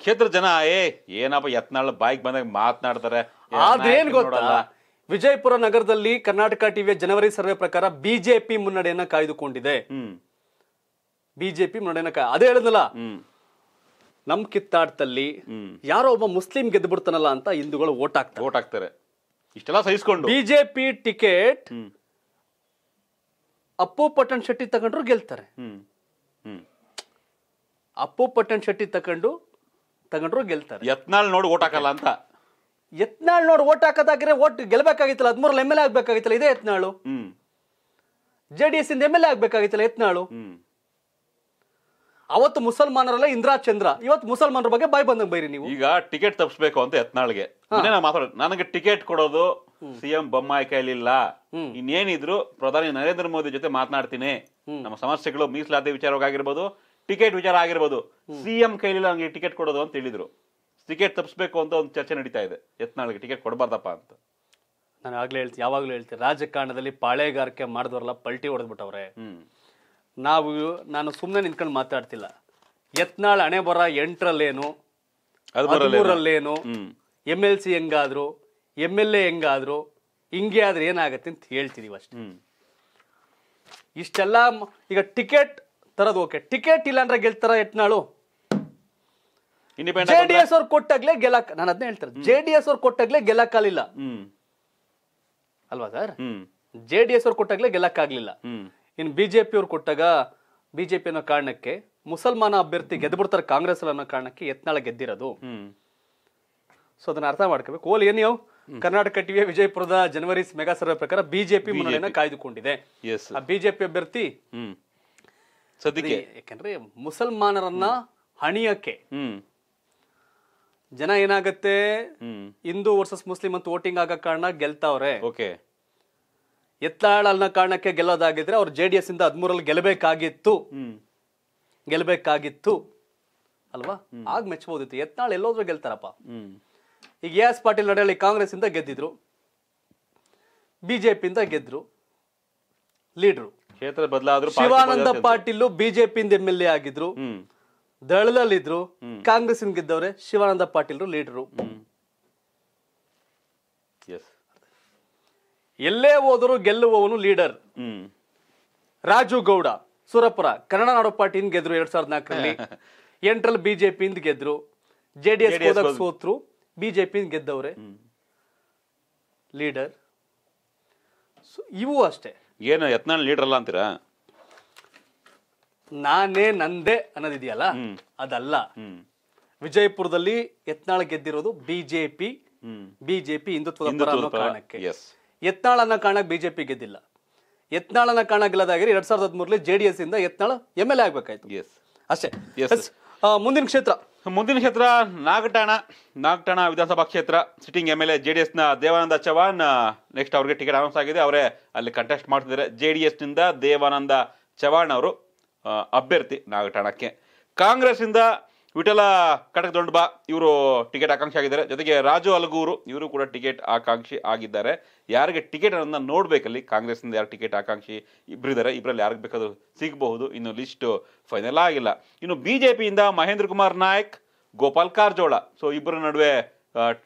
ಕ್ಷೇತ್ರ ಜನ ಏ ಏನಪ್ಪ ಯತ್ನಾಳ್ ಬಾಯಿಗೆ ಬಂದಾಗ ಮಾತನಾಡ್ತಾರೆ ಆದ್ರೇನ್ ಗೊತ್ತಲ್ಲ ವಿಜಯಪುರ ನಗರದಲ್ಲಿ ಕರ್ನಾಟಕ ಟಿವಿಯ ಜನವರಿ ಸರ್ವೆ ಪ್ರಕಾರ ಬಿಜೆಪಿ ಮುನ್ನಡೆಯನ್ನ ಕಾಯ್ದುಕೊಂಡಿದೆ ಬಿಜೆಪಿ ಮುನ್ನಡೆಯನ್ನ ಕಾಯ್ ಅದೇ ಹೇಳಿದ್ನಲ್ಲ ನಮ್ ಕಿತ್ತಾಟದಲ್ಲಿ ಯಾರೋ ಒಬ್ಬ ಮುಸ್ಲಿಂ ಗೆದ್ದು ಬಿಡ್ತಾನಲ್ಲ ಅಂತ ಹಿಂದೂಗಳು ಓಟ್ ಹಾಕ್ತಾರೆ ಓಟ್ ಹಾಕ್ತಾರೆ ಇಷ್ಟೆಲ್ಲ ಸಹಿಸ್ಕೊಂಡು BJP ticket Appu Pattanashetti ತಗೊಂಡ್ರು ಗೆಲ್ತಾರೆ ಅಪ್ಪು ಪಟ್ಟಣ್ ಶೆಟ್ಟಿ ತಗೊಂಡು ತಗೊಂಡ್ರು ಗೆಲ್ತಾರೆ ಯತ್ನಾಳ್ ನೋಡಿ ಓಟ್ ಹಾಕಲ್ಲ ಅಂತ ಯತ್ನಾಳ್ ನೋಡಿ ಓಟ್ ಹಾಕೋದಾಗಿದ್ರೆ ಓಟ್ ಗೆಲ್ಬೇಕಾಗಿತ್ತಲ್ಲ ಹದಿಮೂರಲ್ಲಿ ಎಮ್ ಎಲ್ ಎ ಆಗ್ಬೇಕಾಗಿತ್ತಲ್ಲ ಇದೇ Yatnal hmm J D S ಇಂದ ಎಮ್ ಎಲ್ ಎ ಆಗ್ಬೇಕಾಗಿತ್ತಲ್ಲ ಯತ್ನಾಳು ಹ್ಮ್ ಅವತ್ತು ಮುಸಲ್ಮಾನರಲ್ಲ ಇಂದ್ರಾ ಚಂದ್ರ ಇವತ್ತು ಮುಸಲ್ಮಾನರ ಬಗ್ಗೆ ಬಾಯ್ ಬಂದಂಗೆ ಬೈರಿ ನೀವು ಈಗ ಟಿಕೆಟ್ ತಪ್ಪಿಸ್ಬೇಕು ಅಂತ ಯತ್ನಾಳ್ಗೆ ನನಗೆ ಟಿಕೆಟ್ ಕೊಡೋದು ಸಿಎಂ ಬೊಮ್ಮಾಯಿ ಕೈಲಿಲ್ಲ ಇನ್ನೇನಿದ್ರು ಪ್ರಧಾನಿ ನರೇಂದ್ರ ಮೋದಿ ಜೊತೆ ಮಾತನಾಡ್ತೀನಿ ನಮ್ಮ ಸಮಸ್ಯೆಗಳು ಮೀಸಲಾತಿ ವಿಚಾರವಾಗಿರ್ಬೋದು ಟಿಕೆಟ್ ವಿಚಾರ ಆಗಿರ್ಬೋದು ಸಿಎಂ ಕೈಲಿಲ್ಲ ನನಗೆ ಟಿಕೆಟ್ ಕೊಡೋದು ಅಂತ ಹೇಳಿದ್ರು ಟಿಕೆಟ್ ತಪ್ಪಿಸ್ಬೇಕು ಅಂತ ಒಂದು ಚರ್ಚೆ ನಡೀತಾ ಇದೆ ಯತ್ನಾಳ್ಗೆ ಟಿಕೆಟ್ ಕೊಡಬಾರ್ದಪ್ಪ ಅಂತ ನಾನು ಆಗ್ಲೇ ಹೇಳ್ತೀನಿ ಯಾವಾಗಲೂ ಹೇಳ್ತೀನಿ ರಾಜಕಾರಣದಲ್ಲಿ ಪಾಳೆಗಾರಿಕೆ ಮಾಡಿದವರೆಲ್ಲ ಪಲ್ಟಿ ಹೊಡೆದ್ಬಿಟ್ಟವ್ರೆ ನಾವು ನಾನು ಸುಮ್ಮನೆ ನಿಂತ್ಕೊಂಡು ಮಾತಾಡ್ತಿಲ್ಲ ಯತ್ನಾಳ್ ಹಣೆ ಬರ ಎಂಟರಲ್ಲೇನು ಹದಿಮೂರಲ್ಲೇನು ಎಮ್ ಎಲ್ ಸಿ ಹೆಂಗಾದ್ರು ಎಮ್ ಎಲ್ ಎ ಹೆಂಗಾದ್ರು ಹಿಂಗೆ ಆದ್ರೆ ಏನಾಗತ್ತೆ ಅಂತ ಹೇಳ್ತಿದೀವಿ ಅಷ್ಟೇ ಇಷ್ಟೆಲ್ಲ ಈಗ ಟಿಕೆಟ್ ತರೋದು ಓಕೆ ಟಿಕೆಟ್ ಇಲ್ಲ ಅಂದ್ರೆ ಗೆಲ್ತಾರ ಯತ್ನಾಳು ಜೆ ಡಿ ಎಸ್ ಅವ್ರ ಕೊಟ್ಟಾಗ್ಲೇ ಗೆಲ್ಲಕ್ ನಾನು ಅದನ್ನ ಹೇಳ್ತಾರೆ ಜೆ ಡಿ ಎಸ್ ಕೊಟ್ಟಾಗ್ಲೇ ಗೆಲ್ಲಕ್ಕಾಗಲಿಲ್ಲ ಅಲ್ವಾ ಸರ್ ಜೆ ಡಿ ಎಸ್ ಅವ್ರು ಕೊಟ್ಟಾಗ್ಲೇ ಗೆಲ್ಲಕ್ಕಾಗ್ಲಿಲ್ಲ ಇನ್ ಬಿಜೆಪಿ ಅವ್ರು ಕೊಟ್ಟಾಗ ಬಿಜೆಪಿ ಅನ್ನೋ ಕಾರಣಕ್ಕೆ ಮುಸಲ್ಮಾನ ಅಭ್ಯರ್ಥಿ ಗೆದ್ಬಿಡ್ತಾರೆ ಕಾಂಗ್ರೆಸ್ ಅನ್ನೋ ಕಾರಣಕ್ಕೆ ಯತ್ನಾಳ ಗೆದ್ದಿರೋದು ಸೊ ಅದನ್ನ ಅರ್ಥ ಮಾಡ್ಕೋಬೇಕು ಓಲ್ ಏನ್ ಯಾವ ಕರ್ನಾಟಕ ಟಿವಿ ವಿಜಯಪುರದ ಜನವರಿ ಮೆಗಾ ಸರ್ವೆ ಪ್ರಕಾರ ಬಿಜೆಪಿ ಮುನ್ನಡೆಯನ್ನು ಕಾಯ್ದುಕೊಂಡಿದೆ ಬಿಜೆಪಿ ಅಭ್ಯರ್ಥಿ ಸದ್ಯಕ್ಕೆ ಯಾಕಂದ್ರೆ ಮುಸಲ್ಮಾನರನ್ನ ಹಣಿಯಕ್ಕೆ ಜನ ಏನಾಗತ್ತೆ ಹಿಂದೂ ವರ್ಸಸ್ ಮುಸ್ಲಿಂ ಅಂತ ವೋಟಿಂಗ್ ಆಗ ಕಾರಣ ಗೆಲ್ತಾವ್ರೆ ಓಕೆ ಎತ್ತಾಳ ಅನ್ನೋ ಕಾರಣಕ್ಕೆ ಗೆಲ್ಲೋದಾಗಿದ್ರೆ ಅವ್ರ ಜೆ ಡಿ ಎಸ್ ಇಂದ ಹದ್ಮೂರಲ್ಲಿ ಗೆಲ್ಬೇಕಾಗಿತ್ತು ಗೆಲ್ಲಬೇಕಾಗಿತ್ತು ಅಲ್ವಾ ಆಗ ಮೆಚ್ಚಬಹುದಿತ್ತು ಎತ್ತಾಳ ಎಲ್ಲೋದ್ರು ಗೆಲ್ತಾರಪ್ಪ ಈಗ ಎ ಎಸ್ ಪಾಟೀಲ್ ನಡೆಯಲ್ಲಿ ಕಾಂಗ್ರೆಸ್ ಇಂದ ಗೆದ್ದಿದ್ರು ಇಂದ ಗೆದ್ರು ಲೀಡ್ರು ಕ್ಷೇತ್ರ ಬದಲಾದ್ರು Shivananda Patil BJP M L A ಆಗಿದ್ರು ದಳದಲ್ಲಿದ್ರು ಕಾಂಗ್ರೆಸ್ ಗೆದ್ದವ್ರೆ ಶಿವಾನಂದ ಪಾಟೀಲ್ ಲೀಡರು ಎಲ್ಲೇ ಹೋದರೂ ಗೆಲ್ಲುವವನು ಲೀಡರ್ ರಾಜು ಗೌಡ ಸುರಪುರ ಕನ್ನಡ ನಾಡು ಪಾಟೀನ್ ಗೆದ್ರು ಎರಡ್ ಸಾವಿರದ ನಾಲ್ಕರಲ್ಲಿ ಬಿಜೆಪಿ ಬಿಜೆಪಿಯಿಂದ ಗೆದ್ರು ಜೆಡಿಎಸ್ ಎಸ್ ಸೋತ್ರು ಬಿಜೆಪಿಯಿಂದ ಗೆದ್ದವ್ರೆ ಲೀಡರ್ ಇವು ಅಷ್ಟೇ ಏನು ಯತ್ನಾಳ್ ಅಲ್ಲ ಅಂತೀರಾ ನಾನೇ ನಂದೇ ಅನ್ನೋದಿದೆಯಲ್ಲ ಅದಲ್ಲ ವಿಜಯಪುರದಲ್ಲಿ ಯತ್ನಾಳ್ ಗೆದ್ದಿರೋದು ಬಿಜೆಪಿ ಬಿಜೆಪಿ ಹಿಂದುತ್ವದ ಕಾರಣಕ್ಕೆ ಯತ್ನಾಳ್ ಅನ್ನೋ ಕಾರಣಕ್ಕೆ ಬಿಜೆಪಿ ಗೆದ್ದಿಲ್ಲ ಯತ್ನಾಳ್ ಅನ್ನೋ ಕಾರಣ ಗೆಲ್ಲದಾಗಿರಿ ಎರಡ್ ಸಾವಿರದ ಹದಿಮೂರಲ್ಲಿ ಜೆಡಿಎಸ್ ಇಂದ ಯತ್ನಾಳ್ ಎಂ ಎಲ್ ಎ ಆಗ್ಬೇಕಾಯ್ತು ಅಷ್ಟೇ ಮುಂದಿನ ಕ್ಷೇತ್ರ ಮುಂದಿನ ಕ್ಷೇತ್ರ ನಾಗಠಾಣ ನಾಗಠಾಣ ವಿಧಾನಸಭಾ ಕ್ಷೇತ್ರ sitting M L A J D ಎಸ್ನ ದೇವಾನಂದ ಚವಾಣ್ ನೆಕ್ಸ್ಟ್ ಅವ್ರಿಗೆ ಟಿಕೆಟ್ ಅನೌನ್ಸ್ ಆಗಿದೆ ಅವರೇ ಅಲ್ಲಿ ಕಂಟೆಸ್ಟ್ ಮಾಡ್ತಿದ್ದಾರೆ ಜೆ ಡಿ ಎಸ್ನಿಂದ ದೇವಾನಂದ ಚವಾಣ್ ಅವರು ಅಭ್ಯರ್ಥಿ ನಾಗಠಾಣಕ್ಕೆ ಕಾಂಗ್ರೆಸ್ನಿಂದ ವಿಠಲ ಕಟಕ್ ಬಾ ಇವರು ಟಿಕೆಟ್ ಆಕಾಂಕ್ಷಿ ಆಗಿದ್ದಾರೆ ಜೊತೆಗೆ ರಾಜು ಅಲಗೂರು ಇವರು ಕೂಡ ಟಿಕೆಟ್ ಆಕಾಂಕ್ಷಿ ಆಗಿದ್ದಾರೆ ಯಾರಿಗೆ ಟಿಕೆಟ್ ಅನ್ನೋದನ್ನ ನೋಡ್ಬೇಕಲ್ಲಿ ಕಾಂಗ್ರೆಸ್ನಿಂದ ಯಾರು ಟಿಕೆಟ್ ಆಕಾಂಕ್ಷಿ ಇಬ್ಬರಿದ್ದಾರೆ ಇಬ್ಬರಲ್ಲಿ ಯಾರಿಗೆ ಬೇಕಾದರೂ ಸಿಗಬಹುದು ಇನ್ನು ಲಿಸ್ಟ್ ಫೈನಲ್ ಆಗಿಲ್ಲ ಇನ್ನು ಬಿ ಇಂದ ಮಹೇಂದ್ರ ಕುಮಾರ್ ನಾಯಕ್ ಗೋಪಾಲ್ ಕಾರಜೋಳ ಸೊ ಇಬ್ಬರ ನಡುವೆ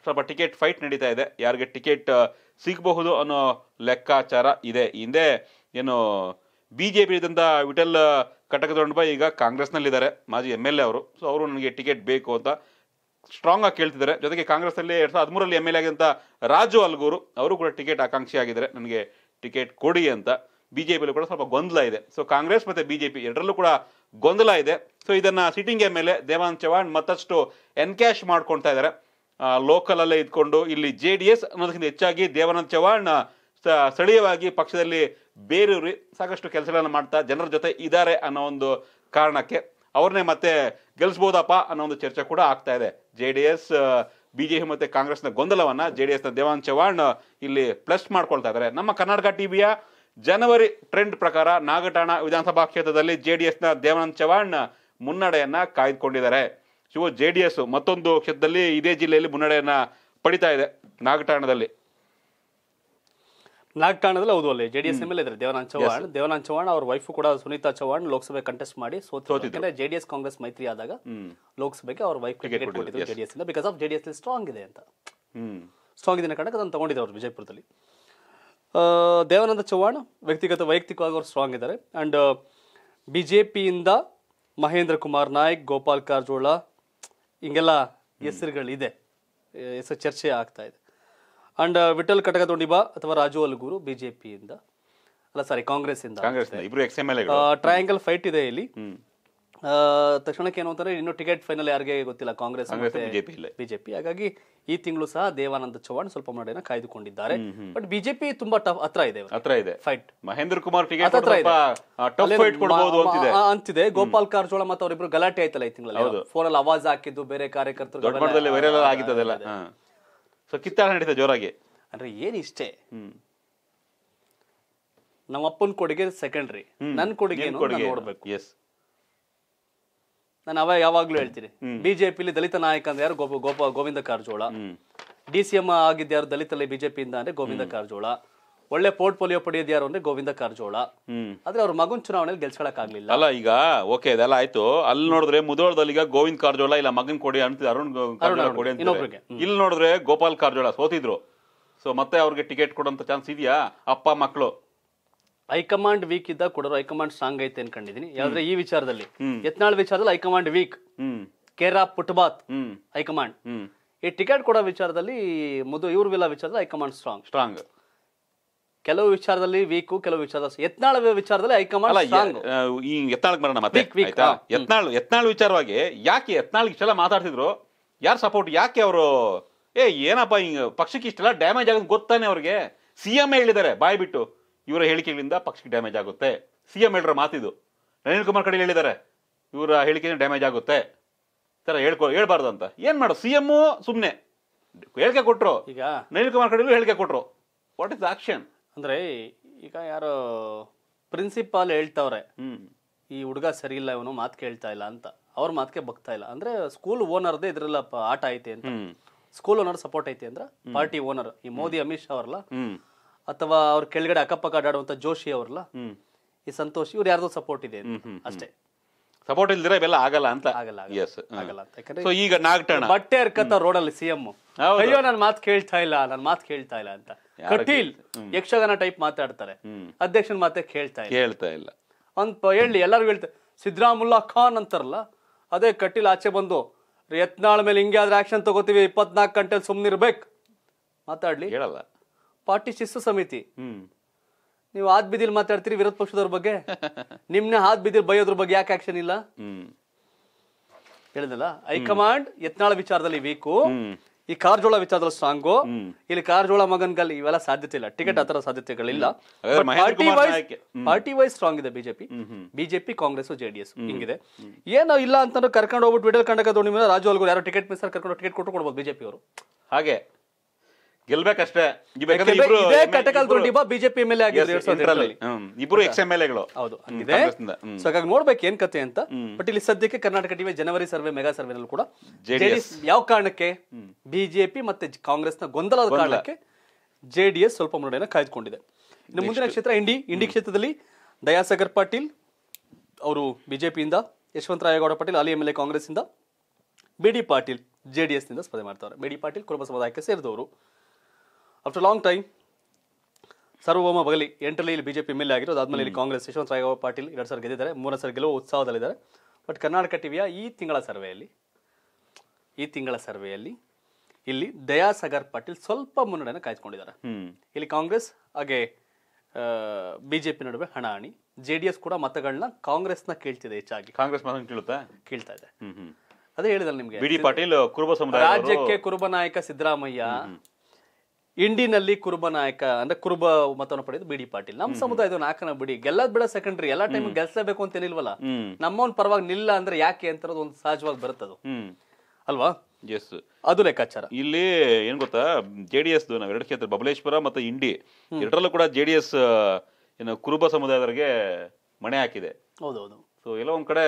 ಸ್ವಲ್ಪ ಟಿಕೆಟ್ ಫೈಟ್ ನಡೀತಾ ಇದೆ ಯಾರಿಗೆ ಟಿಕೆಟ್ ಸಿಗಬಹುದು ಅನ್ನೋ ಲೆಕ್ಕಾಚಾರ ಇದೆ ಹಿಂದೆ ಏನು ಬಿ ಜೆ ಪಿ ಇದ್ದಂಥ ವಿಠಲ್ ಕಟಕದೊಂಡಬ ಈಗ ಕಾಂಗ್ರೆಸ್ನಲ್ಲಿದ್ದಾರೆ ಮಾಜಿ ಎಮ್ ಎಲ್ ಎ ಅವರು ಸೊ ಅವರು ನನಗೆ ಟಿಕೆಟ್ ಬೇಕು ಅಂತ ಸ್ಟ್ರಾಂಗ್ ಆಗಿ ಕೇಳ್ತಿದ್ದಾರೆ ಜೊತೆಗೆ ಕಾಂಗ್ರೆಸ್ನಲ್ಲಿ ಎರಡು ಸಾವಿರದ ಹದಿಮೂರಲ್ಲಿ M L A Raju Algur ಅವರು ಕೂಡ ಟಿಕೆಟ್ ಆಕಾಂಕ್ಷಿ ಆಗಿದ್ದಾರೆ ನನಗೆ ಟಿಕೆಟ್ ಕೊಡಿ ಅಂತ ಬಿ ಜೆ ಕೂಡ ಸ್ವಲ್ಪ ಗೊಂದಲ ಇದೆ ಸೊ ಕಾಂಗ್ರೆಸ್ ಮತ್ತು ಬಿ ಜೆ ಪಿ ಎರಡರಲ್ಲೂ ಕೂಡ ಗೊಂದಲ ಇದೆ ಸೊ ಇದನ್ನು sitting M L A Devanand Chavan ಮತ್ತಷ್ಟು ಎನ್ಕ್ಯಾಶ್ ಮಾಡ್ಕೊಳ್ತಾ ಇದ್ದಾರೆ ಲೋಕಲಲ್ಲೇ ಇದ್ಕೊಂಡು ಇಲ್ಲಿ ಜೆ ಡಿ ಎಸ್ ಅನ್ನೋದಕ್ಕಿಂತ ಹೆಚ್ಚಾಗಿ ದೇವಾನಂದ್ ಚವಾಣ್ ಸ್ಥಳೀಯವಾಗಿ ಪಕ್ಷದಲ್ಲಿ ಬೇರೆಯವರು ಸಾಕಷ್ಟು ಕೆಲಸಗಳನ್ನು ಮಾಡ್ತಾ ಜನರ ಜೊತೆ ಇದ್ದಾರೆ ಅನ್ನೋ ಒಂದು ಕಾರಣಕ್ಕೆ ಅವ್ರನ್ನೇ ಮತ್ತೆ ಗೆಲ್ಲಿಸ್ಬೋದಪ್ಪ ಅನ್ನೋ ಒಂದು ಚರ್ಚೆ ಕೂಡ ಆಗ್ತಾ ಇದೆ J D S B J P ಮತ್ತು ಕಾಂಗ್ರೆಸ್ನ ಗೊಂದಲವನ್ನು ಜೆ ಡಿ ಎಸ್ನ ದೇವಾನ್ ಚವಾಣ್ ಇಲ್ಲಿ ಪ್ಲಸ್ ಮಾಡ್ಕೊಳ್ತಾ ಇದ್ದಾರೆ ನಮ್ಮ ಕರ್ನಾಟಕ ಟಿವಿಯ ಜನವರಿ ಟ್ರೆಂಡ್ ಪ್ರಕಾರ ನಾಗಠಾಣ ವಿಧಾನಸಭಾ ಕ್ಷೇತ್ರದಲ್ಲಿ ಜೆ ಡಿ ಎಸ್ನ ದೇವಾನಂದ್ ಚವಾಣ್ ಮುನ್ನಡೆಯನ್ನು ಕಾಯ್ದುಕೊಂಡಿದ್ದಾರೆ ಶಿವ ಜೆ ಡಿ ಎಸ್ ಮತ್ತೊಂದು ಕ್ಷೇತ್ರದಲ್ಲಿ ಇದೇ ಜಿಲ್ಲೆಯಲ್ಲಿ ಮುನ್ನಡೆಯನ್ನು ಪಡಿತಾ ಇದೆ ನಾಗಠಾಣದಲ್ಲಿ ನಾಗಠಾಣದಲ್ಲಿ ಹೌದು ಅಲ್ಲಿ ಜೆಡಿಎಸ್ ಎಲ್ ಇದ್ರೆ ದೇವನಾಥ್ ಚೌಹಾಣ್ ದೇವನಾಥ್ ಚೌಹಾಣ್ ಅವ್ರ ವೈಫ್ ಕೂಡ ಸುನೀತಾ ಚೌಹಾಣ್ ಲೋಕಸಭೆ ಕಂಟೆಸ್ಟ್ ಮಾಡಿ ಸೋತಿದ್ರು ಜೆಡಿಎಸ್ ಕಾಂಗ್ರೆಸ್ ಮೈತ್ರಿ ಆದಾಗ ಲೋಕಸಭೆಗೆ ಅವ್ರ ವೈಫ್ ಟಿಕೆಟ್ ಕೊಟ್ಟಿದ್ರು ಜೆಡಿಎಸ್ ಇಂದ ಬಿಕಾಸ್ ಆಫ್ ಜೆಡಿಎಸ್ ಸ್ಟ್ರಾಂಗ್ ಇದೆ ಅಂತ ಸ್ಟ್ರಾಂಗ್ ಇದೆ ಕಾರಣಕ್ಕೆ ಅದನ್ನು ತಗೊಂಡಿದ್ರು ಅವ್ರು ವಿಜಯಪುರದಲ್ಲಿ ದೇವಾನಂದ ಚೌಹಾಣ್ ವ್ಯಕ್ತಿಗತ ವೈಯಕ್ತಿಕವಾಗಿ ಅವರು ಸ್ಟ್ರಾಂಗ್ ಇದ್ದಾರೆ and B J Mahendra Kumar Naik Gopal Karajola ಹಿಂಗೆಲ್ಲ ಹೆಸರುಗಳಿದೆ ಹೆಸರು ಚರ್ಚೆ ಆಗ್ತಾ ಇದೆ ಅಂಡ್ uh, ವಿಠಲ್ ಕಟಕದೊಂಡಿಬಾ ಅಥವಾ ರಾಜು ಅಲ್ಗೂರು ಬಿಜೆಪಿಯಿಂದ ಅಲ್ಲ ಸಾರಿ ಕಾಂಗ್ರೆಸ್ ಇಂದ ಟ್ರಯಾಂಗಲ್ ಫೈಟ್ ಇದೆ ಇಲ್ಲಿ ತಕ್ಷಣಕ್ಕೆ ಏನು ಅಂತಾರೆ ಇನ್ನು ಟಿಕೆಟ್ ಫೈನಲ್ ಯಾರಿಗೆ ಗೊತ್ತಿಲ್ಲ ಕಾಂಗ್ರೆಸ್ ಬಿಜೆಪಿ ಹಾಗಾಗಿ ಈ ತಿಂಗಳು ಸಹ ದೇವಾನಂದ ಚೌಹಾಣ್ ಸ್ವಲ್ಪ ಮುನ್ನಡೆಯನ್ನ ಕಾಯ್ದುಕೊಂಡಿದ್ದಾರೆ ಬಟ್ ಬಿಜೆಪಿ ತುಂಬಾ ಟಫ್ ಹತ್ರ ಇದೆ ಹತ್ರ ಇದೆ ಫೈಟ್ ಮಹೇಂದ್ರ ಕುಮಾರ್ ಅಂತಿದೆ ಗೋಪಾಲ್ ಕಾರಜೋಳ ಮತ್ತೆ ಅವರಿಬ್ರು ಗಲಾಟೆ ಆಯ್ತಲ್ಲ ಈ ತಿಂಗಳಲ್ಲಿ ಫೋನ್ ಅಲ್ಲಿ ಅವಾಜ್ ಹಾಕಿದ್ದು ಬೇರೆ ಕಾರ್ಯಕರ್ತರು ಸೊ ಕಿತ್ತಾಳ ನಡೀತದೆ ಜೋರಾಗಿ ಅಂದ್ರೆ ಏನು ಇಷ್ಟೇ ನಮ್ಮ ಅಪ್ಪನ ಕೊಡುಗೆ ಸೆಕೆಂಡ್ರಿ ನನ್ನ ಕೊಡುಗೆ ನೋಡ್ಬೇಕು ಎಸ್ ನಾನು ಅವ ಯಾವಾಗ್ಲೂ ಹೇಳ್ತೀನಿ ಬಿಜೆಪಿಲಿ ದಲಿತ ನಾಯಕ ಅಂದ್ರೆ ಯಾರು ಗೋಪ ಗೋಪ Govinda Karajola D C M ಆಗಿದ್ದ ಯಾರು ದಲಿತಲ್ಲಿ ಬಿಜೆಪಿಯಿಂದ ಅಂದ್ರೆ ಗೋವಿಂದ ಕಾರಜೋಳ ಒಳ್ಳೆ ಪೋರ್ಟ್ಫೋಲಿಯೋ ಪಡೆಯೋದು ಯಾರು ಅಂದ್ರೆ ಗೋವಿಂದ ಕಾರಜೋಳ ಆದ್ರೆ ಅವ್ರ ಮಗನ್ ಚುನಾವಣೆಯಲ್ಲಿ ಗೆಲ್ಸ್ಕೊಳಕ್ ಆಗ್ಲಿಲ್ಲ ಅಲ್ಲ ಈಗ ಓಕೆ ಇದೆಲ್ಲ ಆಯ್ತು ಅಲ್ಲಿ ನೋಡಿದ್ರೆ ಮುದೋಳದಲ್ಲಿ ಈಗ ಗೋವಿಂದ ಕಾರಜೋಳ ಇಲ್ಲ ಮಗನ್ ಕೊಡಿ ಅಂತ ಅರುಣ್ ಕೊಡಿ ಅಂತ ಇಲ್ಲಿ ನೋಡಿದ್ರೆ ಗೋಪಾಲ್ ಕಾರಜೋಳ ಸೋತಿದ್ರು ಸೊ ಮತ್ತೆ ಅವ್ರಿಗೆ ಟಿಕೆಟ್ ಕೊಡೋಂತ ಚಾನ್ಸ್ ಇದೆಯಾ ಅಪ್ಪ ಮಕ್ಕಳು ಹೈಕಮಾಂಡ್ ವೀಕ್ ಇದ್ದ ಕೂಡ ಹೈಕಮಾಂಡ್ ಸ್ಟ್ರಾಂಗ್ ಐತೆ ಅನ್ಕೊಂಡಿದೀನಿ ಯಾವ್ದ್ರೆ ಈ ವಿಚಾರದಲ್ಲಿ ಯತ್ನಾಳ್ ವಿಚಾರದಲ್ಲಿ ಹೈಕಮಾಂಡ್ ವೀಕ್ ಕೇರಾ ಪುಟ್ಬಾತ್ ಹೈಕಮಾಂಡ್ ಈ ಟಿಕೆಟ್ ಕೊಡೋ ವಿಚಾರದಲ್ಲಿ ಮುದು ಇವ್ರ ವಿಚಾರದಲ್ಲಿ ಹೈಕಮಾಂಡ್ ಸ್ಟ್ರಾಂಗ್ ಸ್ಟ್ರಾಂಗ್ ಕೆಲವು ವಿಚಾರದಲ್ಲಿ ವೀಕು ಕೆಲವು ವಿಚಾರ ಯತ್ನಾಳ ವಿಚಾರದಲ್ಲಿ ಹೈಕಮಾಂಡ್ ಈ ಯತ್ನಾಳ್ ಬರೋಣ ಮತ್ತೆ ಯತ್ನಾಳ್ ವಿಚಾರವಾಗಿ ಯಾಕೆ ಯತ್ನಾಳ್ ಇಷ್ಟೆಲ್ಲ ಮಾತಾಡ್ತಿದ್ರು ಯಾರು ಸಪೋರ್ಟ್ ಯಾಕೆ ಅವರು ಏ ಏನಪ್ಪ ಹಿಂಗ ಪಕ್ಷಕ್ಕೆ ಇಷ್ಟೆಲ್ಲ ಡ್ಯಾಮೇಜ್ ಆಗೋದು ಗೊತ್ತಾನೆ ಅವ್ರಿಗೆ ಸಿ ಎಂ ಹೇಳಿದ್ದಾರೆ ಬಾಯ್ ಬಿಟ್ಟು ಇವರ ಹೇಳಿಕೆಗಳಿಂದ ಪಕ್ಷಕ್ಕೆ ಡ್ಯಾಮೇಜ್ ಆಗುತ್ತೆ ಸಿ ಎಂ ಹೇಳಿರೋ ಮಾತಿದು ನಳಿನ್ ಕುಮಾರ್ ಕಡೆ ಹೇಳಿದ್ದಾರೆ ಇವರ ಹೇಳಿಕೆಯಿಂದ ಡ್ಯಾಮೇಜ್ ಆಗುತ್ತೆ ತರ ಹೇಳ್ಕೊ ಹೇಳ್ಬಾರ್ದು ಅಂತ ಏನ್ ಮಾಡು ಸಿ ಸುಮ್ನೆ ಸುಮ್ಮನೆ ಹೇಳಿಕೆ ಕೊಟ್ರು ಈಗ ನಳಿನ್ ಕುಮಾರ್ ಕಡೆ ಹೇಳಿಕೆ ಕೊಟ್ರು ವಾಟ್ ಇಸ್ ಆಕ್ಷನ್ ಅಂದ್ರೆ ಈಗ ಯಾರು ಪ್ರಿನ್ಸಿಪಾಲ್ ಹೇಳ್ತವ್ರೆ ಈ ಹುಡುಗ ಸರಿ ಇಲ್ಲ ಇವನು ಮಾತು ಕೇಳ್ತಾ ಇಲ್ಲ ಅಂತ ಅವ್ರ ಮಾತಿಗೆ ಬಗ್ತಾ ಇಲ್ಲ ಅಂದ್ರೆ ಸ್ಕೂಲ್ ಓನರ್ ದೇ ಇದ್ರಲ್ಲ ಆಟ ಐತೆ ಅಂತ ಸ್ಕೂಲ್ ಓನರ್ ಸಪೋರ್ಟ್ ಐತೆ ಅಂದ್ರ ಪಾರ್ಟಿ ಓನರ್ ಈ ಮೋದಿ ಅಮಿತ್ ಶಾ ಅವ್ರಲ್ಲ ಅಥವಾ ಅವ್ರ ಕೆಳಗಡೆ ಅಕ್ಕಪಕ್ಕ ಆಡಾಡುವಂತ ಜೋಶಿ ಅವ್ರಲ್ಲ ಈ ಸಂತೋಷ್ ಇವ್ರು ಯಾರ್ದೋ ಸಪೋರ್ಟ್ ಇದೆ ಅಷ್ಟೇ ಸಪೋರ್ಟ್ ಇಲ್ದಿರ ಇವೆಲ್ಲ ಆಗಲ್ಲ ಅಂತ ಆಗಲ್ಲ ಸೊ ಈಗ ನಾಗಟಣ ಬಟ್ಟೆ ಹರ್ಕತ್ತ ಅಲ್ಲಿ ಸಿಎಂ ಅಯ್ಯೋ ನನ್ ಮಾತು ಕೇಳ್ತಾ ಇಲ್ಲ ನನ್ ಮಾತು ಕೇಳ್ತಾ ಇಲ್ಲ ಅಂತ ಕಟೀಲ್ ಯಕ್ಷಗಾನ ಟೈಪ್ ಮಾತಾಡ್ತಾರೆ ಅಧ್ಯಕ್ಷನ ಮಾತೆ ಕೇಳ್ತಾ ಇಲ್ಲ ಕೇಳ್ತಾ ಇಲ್ಲ ಅಂತ ಹೇಳಿ ಎಲ್ಲರಿಗೂ ಹೇಳ್ತಾರೆ ಸಿದ್ದರಾಮುಲ್ಲಾ ಖಾನ್ ಅಂತಾರಲ್ಲ ಅದೇ ಕಟೀಲ್ ಆಚೆ ಬಂದು ಯತ್ನಾಳ್ ಮೇಲೆ ಹಿಂಗೆ ಆದ್ರೆ ಆಕ್ಷನ್ ತಗೋತೀವಿ ಇಪ್ಪತ್ನಾಲ್ಕು ಗಂಟೆ ಸುಮ್ಮನಿರ್ಬೇಕು ಮಾತಾಡ್ಲಿ ಹೇಳಲ್ಲ ಪಾರ್ಟಿ ಶಿಸ್ತು ಸಮಿತಿ ನೀವು ಆದ್ ಬಿದಿಲ್ ಮಾತಾಡ್ತೀರಿ ವಿರೋಧ ಪಕ್ಷದವ್ರ ಬಗ್ಗೆ ನಿಮ್ನ ಹಾದ್ ಬಿದಿಲ್ ಬೈಯೋದ್ರ ಬಗ್ಗೆ ಯಾಕೆ ಆಕ್ಷನ್ ಇಲ್ಲ ಹೇಳಿದಲ್ಲ ಹೈಕಮಾಂಡ್ ಯತ್ನಾಳ ವಿಚಾರದಲ್ಲಿ ವೀಕು ಈ ಕಾರಜೋಳ ವಿಚಾರದಲ್ಲಿ ಸ್ಟ್ರಾಂಗು ಇಲ್ಲಿ ಕಾರಜೋಳ ಮಗನ್ಗಲ್ಲಿ ಇವೆಲ್ಲ ಸಾಧ್ಯತೆ ಇಲ್ಲ ಟಿಕೆಟ್ ಆತರ ಸಾಧ್ಯತೆಗಳಿಲ್ಲ party wise party wise strong ಇದೆ ಬಿಜೆಪಿ ಬಿಜೆಪಿ ಕಾಂಗ್ರೆಸ್ ಜೆಡಿಎಸ್ ಹಿಂಗಿದೆ ಏನೋ ಇಲ್ಲ ಅಂತಂದ್ರೆ ಕರ್ಕೊಂಡು ಹೋಗ್ಬಿಟ್ಟು ವಿಡಿಯೋ ಕಂಡಕ ದೋಣಿ ಮೇಲೆ ಯಾರೋ ಟಿಕೆಟ್ ಮಿಸ್ ಕರ್ಕೊಂಡು ಟಿಕೆಟ್ ಕೊಟ್ಟು ಕೊಡ್ಬೋದು ಬಿಜೆಪಿ ಅವರು ಹಾಗೆ ಗೆಲ್ಬೇಕ ಬಿಜೆಪಿ ಇಬ್ರು ಎಕ್ಸ್ ಎಲ್ ಎಗಳು ನೋಡ್ಬೇಕು ಏನ್ ಕತೆ ಅಂತ ಬಟ್ ಇಲ್ಲಿ ಸದ್ಯಕ್ಕೆ ಕರ್ನಾಟಕ ಟಿವಿ ಜನವರಿ ಸರ್ವೆ ಮೆಗಾ ಸರ್ವೆನಲ್ಲೂ ಕೂಡ ಜೆಡಿಎಸ್ ಯಾವ ಕಾರಣಕ್ಕೆ ಬಿಜೆಪಿ ಮತ್ತೆ ಕಾಂಗ್ರೆಸ್ನ ಗೊಂದಲದ ಕಾರಣಕ್ಕೆ ಜೆಡಿಎಸ್ ಸ್ವಲ್ಪ ಮುನ್ನಡೆಯನ್ನು ಕಾಯ್ದುಕೊಂಡಿದೆ ಇನ್ನು ಮುಂದಿನ ಕ್ಷೇತ್ರ ಇಂಡಿ ಇಂಡಿ ಕ್ಷೇತ್ರದಲ್ಲಿ ದಯಾಸಾಗರ್ ಪಾಟೀಲ್ ಅವರು ಬಿಜೆಪಿಯಿಂದ ಯಶವಂತ ರಾಯಗೌಡ ಪಾಟೀಲ್ ಅಲ್ಲಿ M L A Congress B D Patil ನಿಂದ ಸ್ಪರ್ಧೆ ಮಾಡ್ತಾರೆ ಬಿ ಪಾಟೀಲ್ ಕುರುಬ ಸಮುದಾಯಕ್ಕೆ ಸೇರಿದವರು after long time Sarvabhouma Bagali ಎಂಟರಲ್ಲಿ ಇಲ್ಲಿ ಬಿಜೆಪಿ ಎಮ್ ಎಲ್ ಆಗಿರೋದು ಇಲ್ಲಿ ಕಾಂಗ್ರೆಸ್ ಯಶವಂತ ಪಾಟೀಲ್ ಎರಡು ಸರ್ ಗೆದ್ದಿದ್ದಾರೆ ಮೂರನೇ ಸರ್ ಗೆಲುವು ಉತ್ಸಾಹದಲ್ಲಿದ್ದಾರೆ ಬಟ್ ಕರ್ನಾಟಕ ಟಿವಿಯ ಈ ತಿಂಗಳ ಸರ್ವೆಯಲ್ಲಿ ಈ ತಿಂಗಳ ಸರ್ವೆಯಲ್ಲಿ ಇಲ್ಲಿ ದಯಾಸಾಗರ್ ಪಾಟೀಲ್ ಸ್ವಲ್ಪ ಮುನ್ನಡೆಯನ್ನು ಕಾಯ್ದುಕೊಂಡಿದ್ದಾರೆ ಇಲ್ಲಿ ಕಾಂಗ್ರೆಸ್ ಹಾಗೆ ಬಿಜೆಪಿ ನಡುವೆ ಹಣಾಹಣಿ ಜೆ ಡಿ ಎಸ್ ಕೂಡ ಮತಗಳನ್ನ ಕಾಂಗ್ರೆಸ್ನ ಕೇಳ್ತಿದೆ ಹೆಚ್ಚಾಗಿ ಕಾಂಗ್ರೆಸ್ ಕೇಳ್ತಾ ಇದೆ ಅದೇ ಹೇಳಿದ್ರೆ ನಿಮ್ಗೆ ಬಿ ಡಿ ಪಾಟೀಲ್ ಕುರುಬ ರಾಜ್ಯಕ್ಕೆ ಕುರುಬ ನಾಯಕ ಸಿದ್ದರಾಮಯ್ಯ ಇಂಡಿನಲ್ಲಿ ಕುರುಬ ನಾಯಕ ಅಂದ್ರೆ ಕುರುಬ ಮತವನ್ನು ಪಡೆದು ಬಿಡಿ ಪಾಟೀಲ್ ನಮ್ಮ ಸಮುದಾಯದ ನಾಲ್ಕನ ಬಿಡಿ ಗೆಲ್ಲದ್ ಬಿಡ ಸೆಕೆಂಡ್ರಿ ಎಲ್ಲಾ ಟೈಮ್ ಗೆಲ್ಸಬೇಕು ಅಂತ ಏನಿಲ್ವಲ್ಲ ನಮ್ಮವನ್ ಪರವಾಗಿ ನಿಲ್ಲ ಅಂದ್ರೆ ಯಾಕೆ ಅಂತ ಒಂದು ಸಹಜವಾಗಿ ಬರುತ್ತದು ಅಲ್ವಾ ಎಸ್ ಅದು ಲೆಕ್ಕಾಚಾರ ಇಲ್ಲಿ ಏನ್ ಗೊತ್ತಾ ಜೆ ಡಿ ಎಸ್ ಎರಡು ಕ್ಷೇತ್ರ ಬಬಲೇಶ್ವರ ಮತ್ತೆ ಇಂಡಿ ಎರಡರಲ್ಲೂ ಕೂಡ ಜೆ ಡಿ ಎಸ್ ಏನು ಕುರುಬ ಸಮುದಾಯದವರಿಗೆ ಮಣೆ ಹಾಕಿದೆ ಹೌದೌದು ಸೊ ಎಲ್ಲ ಒಂದ್ ಕಡೆ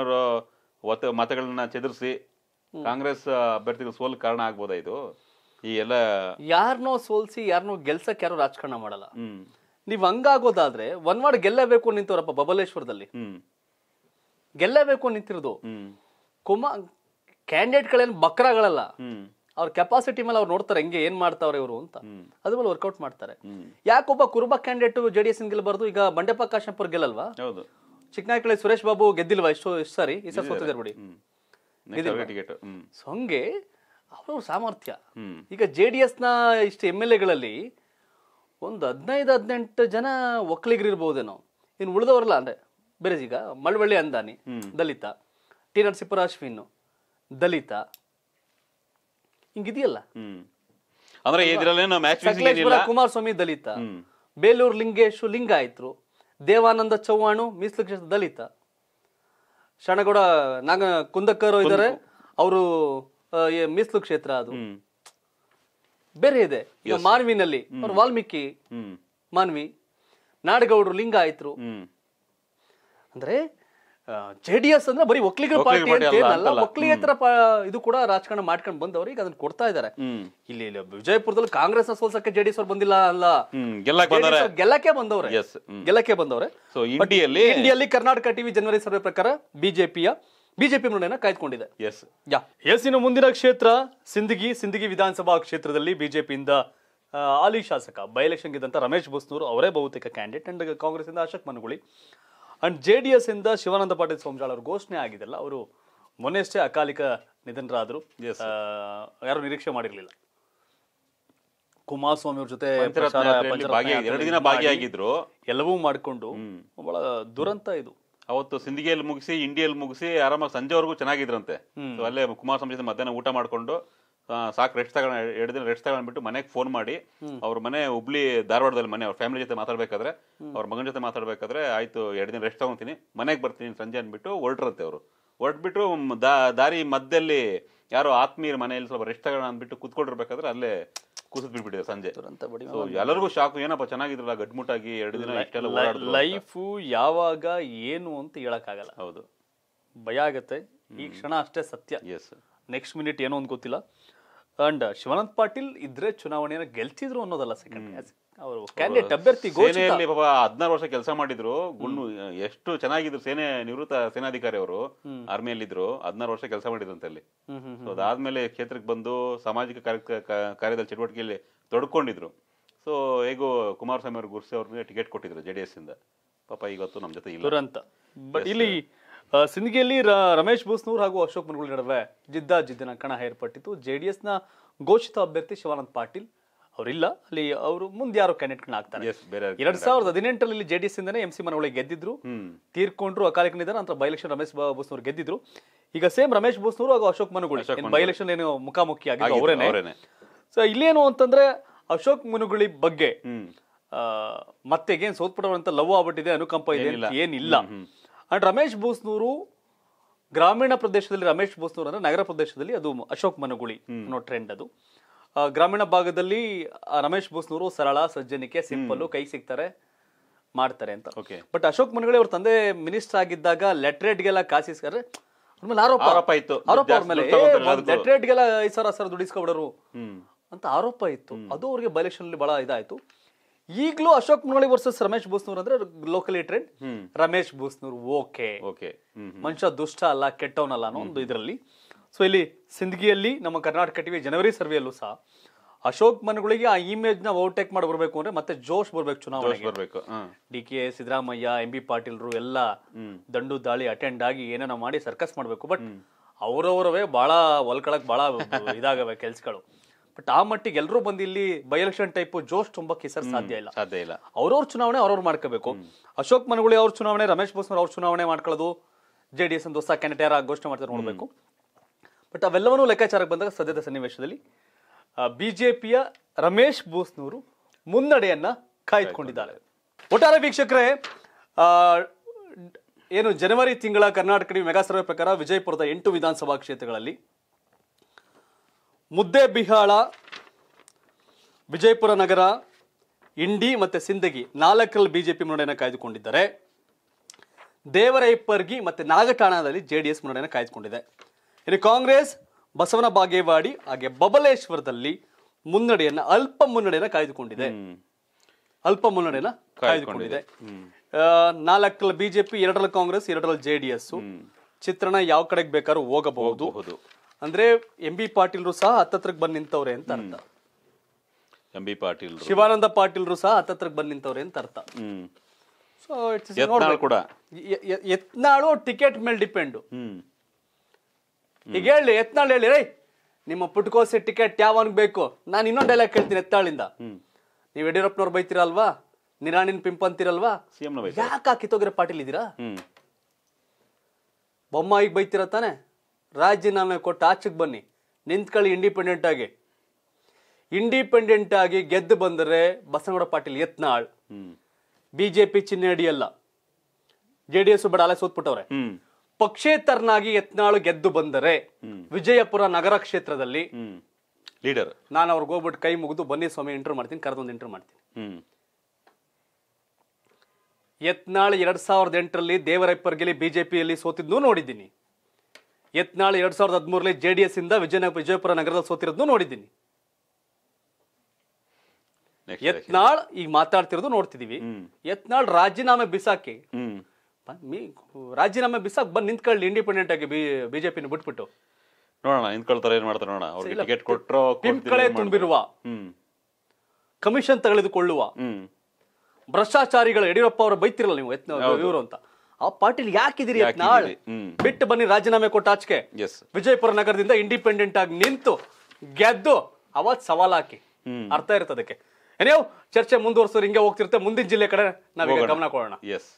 ಅವರು ಮತಗಳನ್ನ ಚದುರಿಸಿ ಕಾಂಗ್ರೆಸ್ ಅಭ್ಯರ್ಥಿಗಳು ಸೋಲ್ ಕಾರಣ ಆಗ್ಬೋದಾ ಇದು ಈ ಎಲ್ಲ ಯಾರನ್ನೋ ಸೋಲ್ಸಿ ಯಾರನ್ನೋ ಗೆಲ್ಸಕ್ ಯಾರೋ ರಾಜಕಾರಣ ಮಾಡಲ್ಲ ನೀವ್ ಹಂಗಾಗೋದಾದ್ರೆ ವಾರ್ಡ್ ಗೆಲ್ಲಬೇಕು ನಿಂತವರಪ್ಪ ಬಬಲೇಶ್ವರದಲ್ಲಿ ಗೆಲ್ಲಬೇಕು ನಿಂತಿರೋದು ಕುಮಾರ್ ಕ್ಯಾಂಡಿಡೇಟ್ ಗಳೇನು ಬಕ್ರಗಳಲ್ಲ ಅವ್ರ ಕೆಪಾಸಿಟಿ ಮೇಲೆ ಅವ್ರು ನೋಡ್ತಾರೆ ಹೆಂಗೆ ಏನ್ ಮಾಡ್ತಾವ್ರೆ ಇವರು ಅಂತ ಅದ್ರ ಮೇಲೆ ವರ್ಕೌಟ್ ಮಾಡ್ತಾರೆ ಯಾಕೊಬ್ಬ ಕುರುಬ ಕ್ಯಾಂಡಿಡೇಟ್ ಜೆಡಿಎಸ್ ಗೆಲ್ಲಬಾರ್ದು ಈಗ ಬಂಡೆಪ್ಪ ಕಾಶಂಪುರ್ ಗೆಲ್ಲಲ್ವಾ ಚಿಕ್ಕನಾಯಕಳಿ ಸುರೇಶ್ ಬಾಬು ಗೆದ್ದಿಲ್ವಾ ಇಷ್ಟು ಇಷ್ಟು ಸಾರಿ ಈ ಸರಿ ಸೋತಿದ್ದಾರೆ ಬಿಡಿ ಹಂಗೆ ಅವರು ಸಾಮರ್ಥ್ಯ ಈಗ ಜೆ ಡಿ ಎಸ್ನ ಇಷ್ಟು ಎಮ್ ಎಲ್ ಎಗಳಲ್ಲಿ ಒಂದು ಹದಿನೈದು ಹದಿನೆಂಟು ಜನ ಒಕ್ಕಲಿಗರಿರ್ಬೋದೇನೋ ಇನ್ನು ಉಳಿದವರಲ್ಲ ಅಂದರೆ ಬೇರೆ ಈಗ ಮಳವಳ್ಳಿ ಅಂದಾನಿ ದಲಿತ ಟಿ ನರಸಿಂಹರ ಅಶ್ವಿನ್ ದಲಿತ ಹಿಂಗಿದೆಯಲ್ಲ ಕುಮಾರಸ್ವಾಮಿ ದಲಿತ ಬೇಲೂರು ಲಿಂಗೇಶು ಆಯ್ತು ದೇವಾನಂದ ಚೌಹಾಣು ಮೀಸಲು ದಲಿತ ಶಣಗೌಡ ನಾಗ ಕುಂದಕ್ಕರು ಇದ್ದಾರೆ ಅವರು ಮೀಸಲು ಕ್ಷೇತ್ರ ಅದು ಬೇರೆ ಇದೆ ಮಾನ್ವಿನಲ್ಲಿ ವಾಲ್ಮೀಕಿ ಮಾನ್ವಿ ನಾಡಗೌಡರು ಲಿಂಗ ಆಯ್ತರು ಅಂದ್ರೆ ಜೆ ಡಿ ಎಸ್ ಅಂದ್ರೆ ಬರೀ ಒಕ್ಕಲಿಗರ ಪಾರ್ಟಿ ಅಂತ ಒಕ್ಕಲಿಗೇತರ ಇದು ಕೂಡ ರಾಜಕಾರಣ ಮಾಡ್ಕೊಂಡು ಬಂದವರು ಈಗ ಅದನ್ನ ಕೊಡ್ತಾ ಇದಾರೆ ಇಲ್ಲಿ ವಿಜಯಪುರದಲ್ಲಿ ಕಾಂಗ್ರೆಸ್ ಸೋಲ್ಸಕ್ಕೆ ಜೆ ಡಿ ಎಸ್ ಅವ್ರು ಬಂದಿಲ್ಲ ಅಲ್ಲ ಗೆಲ್ಲಕ್ಕೆ ಬಂದವ್ರೆ ಗೆಲ್ಲಕ್ಕೆ ಬಂದವ್ರೆ ಇಂಡಿಯಲ್ಲಿ ಕರ್ನಾಟಕ ಟಿವಿ ಜನವರಿ ಸರ್ವೆ ಪ್ರಕಾರ ಬಿಜೆಪಿಯ ಬಿಜೆಪಿ ಮುನ್ನಡೆಯನ್ನು ಕಾಯ್ದುಕೊಂಡಿದೆ ಎಸ್ ಯಾ ಎಸ್ಸಿನ ಮುಂದಿನ ಕ್ಷೇತ್ರ ಸಿಂದಗಿ ಸಿಂದಗಿ ವಿಧಾನಸಭಾ ಕ್ಷೇತ್ರದಲ್ಲಿ ಬಿಜೆಪಿಯಿಂದ ಆಲಿ ಶಾಸಕ ಬೈ ಎಲೆಕ್ಷನ್ ಗೆದ್ದಂತ ರಮೇಶ್ ಬಸ್ನೂರು ಅವರೇ ಬಹುತೇಕ ಕ್ಯಾಂಡಿಡೇಟ್ ಅಂಡ್ ಕಾಂಗ್ರೆಸ್ ಇಂದ Ashok Managuli and J D S ಇಂದ ಶಿವಾನಂದ ಪಾಟೀಲ್ ಸೋಮಜಾಳ್ ಅವರು ಘೋಷಣೆ ಆಗಿದೆಲ್ಲ ಅವರು ಮೊನ್ನೆಷ್ಟೇ ಅಕಾಲಿಕ ನಿಧನರಾದರು ಯಾರು ನಿರೀಕ್ಷೆ ಮಾಡಿರಲಿಲ್ಲ ಕುಮಾರಸ್ವಾಮಿ ಅವ್ರ ಜೊತೆ ಎರಡು ದಿನ ಭಾಗಿಯಾಗಿದ್ರು ಎಲ್ಲವೂ ಮಾಡಿಕೊಂಡು ಬಹಳ ದುರಂತ ಇದು ಅವತ್ತು ಸಿಂಧಿಗೆಯಲ್ಲಿ ಮುಗಿಸಿ ಇಂಡಿಯಲ್ಲಿ ಮುಗಿಸಿ ಆರಾಮಾಗಿ ಸಂಜೆವರೆಗೂ ಚೆನ್ನಾಗಿದ್ರಂತೆ ಅಲ್ಲೇ ಕುಮಾರ್ ಸ್ವಾಮಿ ಮಧ್ಯಾಹ್ನ ಊಟ ಮಾಡಿಕೊಂಡು ಸಾಕು ರೆಸ್ಟ್ ತಗೊಂಡು ಎರಡು ದಿನ ರೆಸ್ಟ್ ತಗೊಂಡ್ಬಿಟ್ಟು ಮನೆಗೆ ಫೋನ್ ಮಾಡಿ ಅವ್ರ ಮನೆ ಹುಬ್ಳಿ ಧಾರವಾಡದಲ್ಲಿ ಮನೆ ಅವ್ರ ಫ್ಯಾಮಿಲಿ ಜೊತೆ ಮಾತಾಡ್ಬೇಕಾದ್ರೆ ಅವ್ರ ಮಗನ ಜೊತೆ ಮಾತಾಡ್ಬೇಕಾದ್ರೆ ಆಯ್ತು ಎರಡು ದಿನ ರೆಸ್ಟ್ ತಗೊಂತೀನಿ ಮನೆಗೆ ಬರ್ತೀನಿ ಸಂಜೆ ಅಂದ್ಬಿಟ್ಟು ಹೊರಟ್ರಂತೆ ಅವರು ಹೊರಟ್ಬಿಟ್ಟು ದಾರಿ ಮಧ್ಯದಲ್ಲಿ ಯಾರೋ ಆತ್ಮೀಯರ ಮನೆಯಲ್ಲಿ ಸ್ವಲ್ಪ ರೆಸ್ಟ್ ತಗೋಣ ಅಂದ್ಬಿಟ್ಟು ಕುತ್ಕೊಂಡಿರ್ಬೇಕಾದ್ರೆ ಅಲ್ಲೇ ಕುಸಿದ್ ಬಿಟ್ಬಿಟ್ಟಿದೆ ಸಂಜೆ ಎಲ್ಲರಿಗೂ ಶಾಕು ಏನಪ್ಪ ಚೆನ್ನಾಗಿದ್ರಲ್ಲ ಗಟ್ಮುಟ್ಟಾಗಿ ಎರಡು ದಿನ ಇಷ್ಟೆಲ್ಲ ಲೈಫು ಯಾವಾಗ ಏನು ಅಂತ ಹೇಳಕ್ಕಾಗಲ್ಲ ಹೌದು ಭಯ ಆಗತ್ತೆ ಈ ಕ್ಷಣ ಅಷ್ಟೇ ಸತ್ಯ ಎಸ್ ನೆಕ್ಸ್ಟ್ ಮಿನಿಟ್ ಏನೋ ಅಂತ ಗೊತ್ತಿಲ್ಲ ಅಂಡ್ ಶಿವನಂತ್ ಪಾಟೀಲ್ ಇದ್ರೆ ಚುನಾವಣೆಯನ್ನು ಗೆಲ್ತಿದ್ರು ಅನ್ನೋದಲ್ಲ ಸೆಕೆಂಡ್ ಅವರು ಕ್ಯಾಂಡಿಡೇಟ್ ಅಭ್ಯರ್ಥಿ ಸೇನೆಯಲ್ಲಿ ಹದಿನಾರು ವರ್ಷ ಕೆಲಸ ಮಾಡಿದ್ರು ಗುಂಡು ಎಷ್ಟು ಚೆನ್ನಾಗಿದ್ರು ಸೇನೆ ನಿವೃತ್ತ ಸೇನಾಧಿಕಾರಿ ಅವರು ಇದ್ರು ಹದಿನಾರು ವರ್ಷ ಕೆಲಸ ಮಾಡಿದ್ರಂತೆ ಅಲ್ಲಿ ಸೊ ಅದಾದ್ಮೇಲೆ ಕ್ಷೇತ್ರಕ್ಕೆ ಬಂದು ಸಾಮಾಜಿಕ ಕಾರ್ಯದಲ್ಲಿ ಚಟುವಟಿಕೆಯಲ್ಲಿ ತೊಡ್ಕೊಂಡಿದ್ರು ಸೊ ಹೇಗೋ ಕುಮಾರಸ್ವಾಮಿ ಅವರು ಗುರ್ಸೆ ಅವ್ರಿಗೆ ಟಿಕೆಟ್ ಕೊಟ್ಟಿದ್ರು ಜೆ ಡಿ ಎಸ್ ಇಂದ ಪಾಪ ಇವತ್ತು ನಮ್ಮ ಜೊತೆ ಇಲ್ಲ ಬಟ್ ಇಲ್ಲಿ ಸಿಂದಗಿಯಲ್ಲಿ ರಮೇಶ್ ಭೂಸ್ನೂರ್ ಹಾಗೂ ಅಶೋಕ್ ಮನ್ಗುಳ್ ನಡುವೆ ಜಿದ್ದಾ ಜಿದ್ದಿನ ಕಣ ಏರ್ಪಟ್ಟಿತ್ತು ಜೆಡಿಎಸ್ನ ಘೋಷಿತ ಅಭ್ಯರ್ಥಿ ಶಿವಾನಂದ್ ಪಾಟೀಲ್ ಅವರಿಲ್ಲ ಅಲ್ಲಿ ಅವರು ಮುಂದೆ ಯಾರು ಕ್ಯಾಂಡಿಡೇಟ್ ಆಗ್ತಾರೆ ಎರಡ್ ಸಾವಿರದ ಹದಿನೆಂಟರಲ್ಲಿ ಡಿ ಜೆಡಿಎಸ್ ಇಂದನೇ ಎಂ ಸಿ ಮನವಳಿ ಗೆದ್ದಿದ್ರು ತೀರ್ಕೊಂಡ್ರು ಅಕಾಲಿಕ ನಿಧನ ನಂತರ ಬೈ ಎಲೆಕ್ಷನ್ ರಮೇಶ್ ಬೋಸ್ನವ್ರು ಗೆದ್ದಿದ್ರು ಈಗ ಸೇಮ್ ರಮೇಶ್ ಬೋಸ್ನೂರು ಹಾಗೂ ಅಶೋಕ್ ಮನುಗುಳಿ ಬೈ ಎಲೆಕ್ಷನ್ ಏನು ಮುಖಾಮುಖಿ ಆಗಿದೆ ಅವರೇನೆ ಸೊ ಇಲ್ಲೇನು ಅಂತಂದ್ರೆ ಅಶೋಕ್ ಮನುಗುಳಿ ಬಗ್ಗೆ ಮತ್ತೆ ಏನ್ ಸೋತ್ಪಡುವಂತ ಲವ್ ಆಗ್ಬಿಟ್ಟಿದೆ ಅನುಕಂಪ ಇದೆ ಏನಿಲ್ಲ ಅಂಡ್ ರಮೇಶ್ ಬೋಸ್ನೂರು ಗ್ರಾಮೀಣ ಪ್ರದೇಶದಲ್ಲಿ ರಮೇಶ್ ಬೋಸ್ನೂರು ಅಂದ್ರೆ ನಗರ ಪ್ರದೇಶದಲ್ಲಿ ಅದು ಅಶೋಕ್ ಮನುಗುಳಿ ಅನ್ನೋ ಟ್ರೆಂಡ್ ಅದು ಗ್ರಾಮೀಣ ಭಾಗದಲ್ಲಿ ರಮೇಶ್ ಭೂಸ್ನೂರು ಸರಳ ಸಜ್ಜನಿಕೆ ಸಿಂಪಲ್ ಕೈ ಸಿಗ್ತಾರೆ ಮಾಡ್ತಾರೆ ಅಂತ ಬಟ್ ಅಶೋಕ್ ಮುನಗಳಿ ಅವ್ರ ತಂದೆ ಮಿನಿಸ್ಟರ್ ಆಗಿದ್ದಾಗ ಲೆಟ್ರೇಟ್ಗೆಲ್ಲ ಕಾಸಿಸ್ತಾರೆ ಆರೋಪ ಆರೋಪ ಇತ್ತು ಆರೋಪ ಲೆಟ್ರೇಟ್ಗೆಲ್ಲ ಐದು ಸಾವಿರ ಸಾವಿರ ಅಂತ ಆರೋಪ ಇತ್ತು ಅದು ಅವ್ರಿಗೆ ಬೈಲೆಕ್ಷನ್ ಅಲ್ಲಿ ಬಹಳ ಇದಾಯ್ತು ಈಗಲೂ ಅಶೋಕ್ ಮುನಗಳಿ ವರ್ಸಸ್ ರಮೇಶ್ ಭೂಸ್ನೂರ್ ಅಂದ್ರೆ locally trend Ramesh Bhusnur okay okay ಮನುಷ್ಯ ದುಷ್ಟ ಅಲ್ಲ ಕೆಟ್ಟವನಲ್ಲ ಅನ್ನೋ ಒಂದು ಇದರಲ್ಲಿ ಸೊ ಇಲ್ಲಿ ಸಿಂದಗಿಯಲ್ಲಿ ನಮ್ಮ ಕರ್ನಾಟಕ ಟಿವಿ ಜನವರಿ ಸರ್ವೆಯಲ್ಲೂ ಸಹ ಅಶೋಕ್ ಮನಗಳಿಗೆ ಆ ಇಮೇಜ್ ನ ಓವರ್ಟೇಕ್ ಮಾಡಿ ಬರಬೇಕು ಅಂದ್ರೆ ಮತ್ತೆ ಜೋಶ್ ಬರ್ಬೇಕು ಚುನಾವಣೆ ಬರಬೇಕು D K Siddaramaiah M B ಪಾಟೀಲ್ರು ಎಲ್ಲ ದಂಡು ದಾಳಿ ಅಟೆಂಡ್ ಆಗಿ ಏನೇನೋ ಮಾಡಿ ಸರ್ಕಸ್ ಮಾಡಬೇಕು ಬಟ್ ಅವರವರವೇ ಬಹಳ ಒಲ್ಕಳಕ್ ಬಹಳ ಇದಾಗವೆ ಕೆಲ್ಸಗಳು ಬಟ್ ಆ ಮಟ್ಟಿಗೆ ಎಲ್ಲರೂ ಬಂದು ಇಲ್ಲಿ ಬೈ ಎಲೆಕ್ಷನ್ ಟೈಪ್ ಜೋಶ್ ತುಂಬಾ ಕಿಸರ್ ಸಾಧ್ಯ ಇಲ್ಲ ಸಾಧ್ಯ ಇಲ್ಲ ಅವ್ರವ್ರ ಚುನಾವಣೆ ಅವ್ರವ್ರು ಮಾಡ್ಕೋಬೇಕು ಅಶೋಕ್ ಮನಗುಳಿ ಅವ್ರ ಚುನಾವಣೆ ರಮೇಶ್ ಬೋಸ್ನವ್ರ ಅವ್ರ ಚುನಾವಣೆ ಮಾಡ್ಕೊಳ್ಳೋದು ಜೆಡಿಎಸ್ ಡಿ ಎಸ್ ಒಂದು ಹೊಸ ಘೋಷಣೆ ಮಾಡ್ತಾರೆ ನೋಡಬೇಕು ಬಟ್ ಅವೆಲ್ಲವನ್ನೂ ಲೆಕ್ಕಾಚಾರಕ್ಕೆ ಬಂದಾಗ ಸದ್ಯದ ಸನ್ನಿವೇಶದಲ್ಲಿ ಬಿ ಜೆ ಪಿಯ ರಮೇಶ್ ಬೋಸ್ನವರು ಮುನ್ನಡೆಯನ್ನು ಕಾಯ್ದುಕೊಂಡಿದ್ದಾರೆ ಒಟ್ಟಾರೆ ವೀಕ್ಷಕರೇ ಏನು ಜನವರಿ ತಿಂಗಳ ಕರ್ನಾಟಕದ ಮೆಗಾ ಸರ್ವೆ ಪ್ರಕಾರ ವಿಜಯಪುರದ ಎಂಟು ವಿಧಾನಸಭಾ ಕ್ಷೇತ್ರಗಳಲ್ಲಿ ಬಿಹಾಳ ವಿಜಯಪುರ ನಗರ ಇಂಡಿ ಮತ್ತು ಸಿಂದಗಿ ನಾಲ್ಕರಲ್ಲಿ ಬಿ ಜೆ ಪಿ ಮುನ್ನಡೆಯನ್ನು ಕಾಯ್ದುಕೊಂಡಿದ್ದಾರೆ ದೇವರೈಪರ್ಗಿ ಮತ್ತು ನಾಗಠಾಣದಲ್ಲಿ ಜೆ ಡಿ ಎಸ್ ಮುನ್ನಡೆಯನ್ನು ಕಾಯ್ದುಕೊಂಡಿದೆ ಇನ್ನು ಕಾಂಗ್ರೆಸ್ ಬಸವನ ಬಾಗೇವಾಡಿ ಹಾಗೆ ಬಬಲೇಶ್ವರದಲ್ಲಿ ಮುನ್ನಡೆಯನ್ನ ಅಲ್ಪ ಮುನ್ನಡೆಯನ್ನ ಕಾಯ್ದುಕೊಂಡಿದೆ ಅಲ್ಪ ಮುನ್ನಡೆಯನ್ನ ಕಾಯ್ದುಕೊಂಡಿದೆ ನಾಲ್ಕಲ್ಲಿ ಬಿಜೆಪಿ ಎರಡರಲ್ಲಿ ಕಾಂಗ್ರೆಸ್ ಎರಡರಲ್ಲಿ ಜೆಡಿಎಸ್ ಚಿತ್ರಣ ಯಾವ ಕಡೆಗೆ ಬೇಕಾದ್ರೂ ಹೋಗಬಹುದು ಅಂದ್ರೆ ಎಂ ಬಿ ಪಾಟೀಲ್ರು ಸಹ ಹತ್ತತ್ರಕ್ಕೆ ಬಂದ್ ನಿಂತವ್ರೆ ಅಂತ ಅರ್ಥ ಎಂ ಬಿ ಪಾಟೀಲ್ ಶಿವಾನಂದ ಪಾಟೀಲ್ರು ಸಹ ಹತ್ತತ್ರಕ್ಕೆ ಬಂದ್ ನಿಂತವ್ರೆ ಅಂತ ಅರ್ಥ ಯತ್ನಾಳು ಟಿಕೆಟ್ ಮೇಲೆ ಡಿಪೆಂಡ್ ಈಗ ಹೇಳಿ ಎತ್ನಾಳ್ ಹೇಳಿ ರೈ ನಿಮ್ಮ ಪುಟ್ಕೋಸಿ ಟಿಕೆಟ್ ಯಾವನ್ಗೆ ಬೇಕು ನಾನು ಇನ್ನೊಂದು ಡೈಲಾಗ್ ಕೇಳ್ತೀನಿ ಎತ್ನಾಳಿಂದ ನೀವು ಯಡಿಯೂರಪ್ಪನವ್ರು ಬೈತಿರಲ್ವಾ ನಿರಾಣಿನ ಪಿಂಪಂತಿರಲ್ವಾ ಯಾಕೆ ಕಿತ್ತೋಗಿರ ಪಾಟೀಲ್ ಇದ್ದೀರಾ ಬೊಮ್ಮಾಯಿಗೆ ಬೈತಿರ ತಾನೆ ರಾಜೀನಾಮೆ ಕೊಟ್ಟು ಆಚೆಗೆ ಬನ್ನಿ ನಿಂತ್ಕೊಳ್ಳಿ ಇಂಡಿಪೆಂಡೆಂಟ್ ಆಗಿ ಇಂಡಿಪೆಂಡೆಂಟ್ ಆಗಿ ಗೆದ್ದು ಬಂದ್ರೆ ಬಸನಗೌಡ ಪಾಟೀಲ್ ಯತ್ನಾಳ್ ಬಿಜೆಪಿ ಚಿಹ್ನೆ ಅಡಿಯಲ್ಲ ಜೆ ಡಿ ಎಸ್ ಬೇಡ ಅಲೆ ಸೋತ್ಬಿಟ್ಟವ್ರೆ ಪಕ್ಷೇತರನಾಗಿ ಯತ್ನಾಳು ಗೆದ್ದು ಬಂದರೆ ವಿಜಯಪುರ ನಗರ ಕ್ಷೇತ್ರದಲ್ಲಿ ಲೀಡರ್ ನಾನು ಅವ್ರಿಗೆ ಹೋಗ್ಬಿಟ್ಟು ಕೈ ಮುಗಿದು ಬನ್ನಿ ಸ್ವಾಮಿ ಇಂಟರ್ ಮಾಡ್ತೀನಿ ಕರೆದೊಂದು ಇಂಟರ್ ಮಾಡ್ತೀನಿ ಯತ್ನಾಳ್ ಎರಡ್ ಸಾವಿರದ ಎಂಟರಲ್ಲಿ ದೇವರಪ್ಪರ್ ಬಿಜೆಪಿಯಲ್ಲಿ ಸೋತಿದ್ನು ನೋಡಿದ್ದೀನಿ ಯತ್ನಾಳ್ ಎರಡ್ ಸಾವಿರದ ಹದಿಮೂರಲ್ಲಿ ಜೆ ಡಿ ಎಸ್ ಇಂದ ವಿಜಯ ವಿಜಯಪುರ ನಗರದಲ್ಲಿ ಸೋತಿರೋದ್ನು ನೋಡಿದ್ದೀನಿ ಯತ್ನಾಳ್ ಈಗ ಮಾತಾಡ್ತಿರೋದು ನೋಡ್ತಿದೀವಿ ಯತ್ನಾಳ್ ರಾಜೀನಾಮೆ ಬಿಸಾಕಿ ರಾಜೀನಾಮೆ ಬಿಸಾಕ್ ಬಂದು ನಿಂತ್ಕೊಳ್ಳಿ ಇಂಡಿಪೆಂಡೆಂಟ್ ಆಗಿ ಬಿ ಬಿಟ್ಬಿಟ್ಟು ನೋಡೋಣ ನಿಂತ್ಕೊಳ್ತಾರೆ ಏನ್ ಮಾಡ್ತಾರೆ ನೋಡೋಣ ಅವ್ರಿಗೆ ಟಿಕೆಟ್ ಕೊಟ್ಟರು ಪಿಂಪ್ಗಳೇ ತುಂಬಿರುವ ಕಮಿಷನ್ ತೆಗೆದುಕೊಳ್ಳುವ ಭ್ರಷ್ಟಾಚಾರಿಗಳು ಯಡಿಯೂರಪ್ಪ ಅವರು ಬೈತಿರಲ್ಲ ನೀವು ಇವರು ಅಂತ ಆ ಪಾಟೀಲ್ ಯಾಕಿದಿರಿ ನಾಳೆ ಬಿಟ್ಟು ಬನ್ನಿ ರಾಜೀನಾಮೆ ಕೊಟ್ಟ ಆಚೆಗೆ ವಿಜಯಪುರ ನಗರದಿಂದ ಇಂಡಿಪೆಂಡೆಂಟ್ ಆಗಿ ನಿಂತು ಗೆದ್ದು ಅವತ್ ಸವಾಲ್ ಹಾಕಿ ಅರ್ಥ ಅದಕ್ಕೆ ಏನೇವ್ ಚರ್ಚೆ ಮುಂದುವರ್ಸೋರು ಹಿಂಗೆ ಹೋಗ್ತಿರುತ್ತೆ ಮುಂದಿನ ಜಿಲ್ಲೆ ಕಡೆ ನಾವೀಗ ಗಮನ ಕೊಡೋಣ ಎಸ್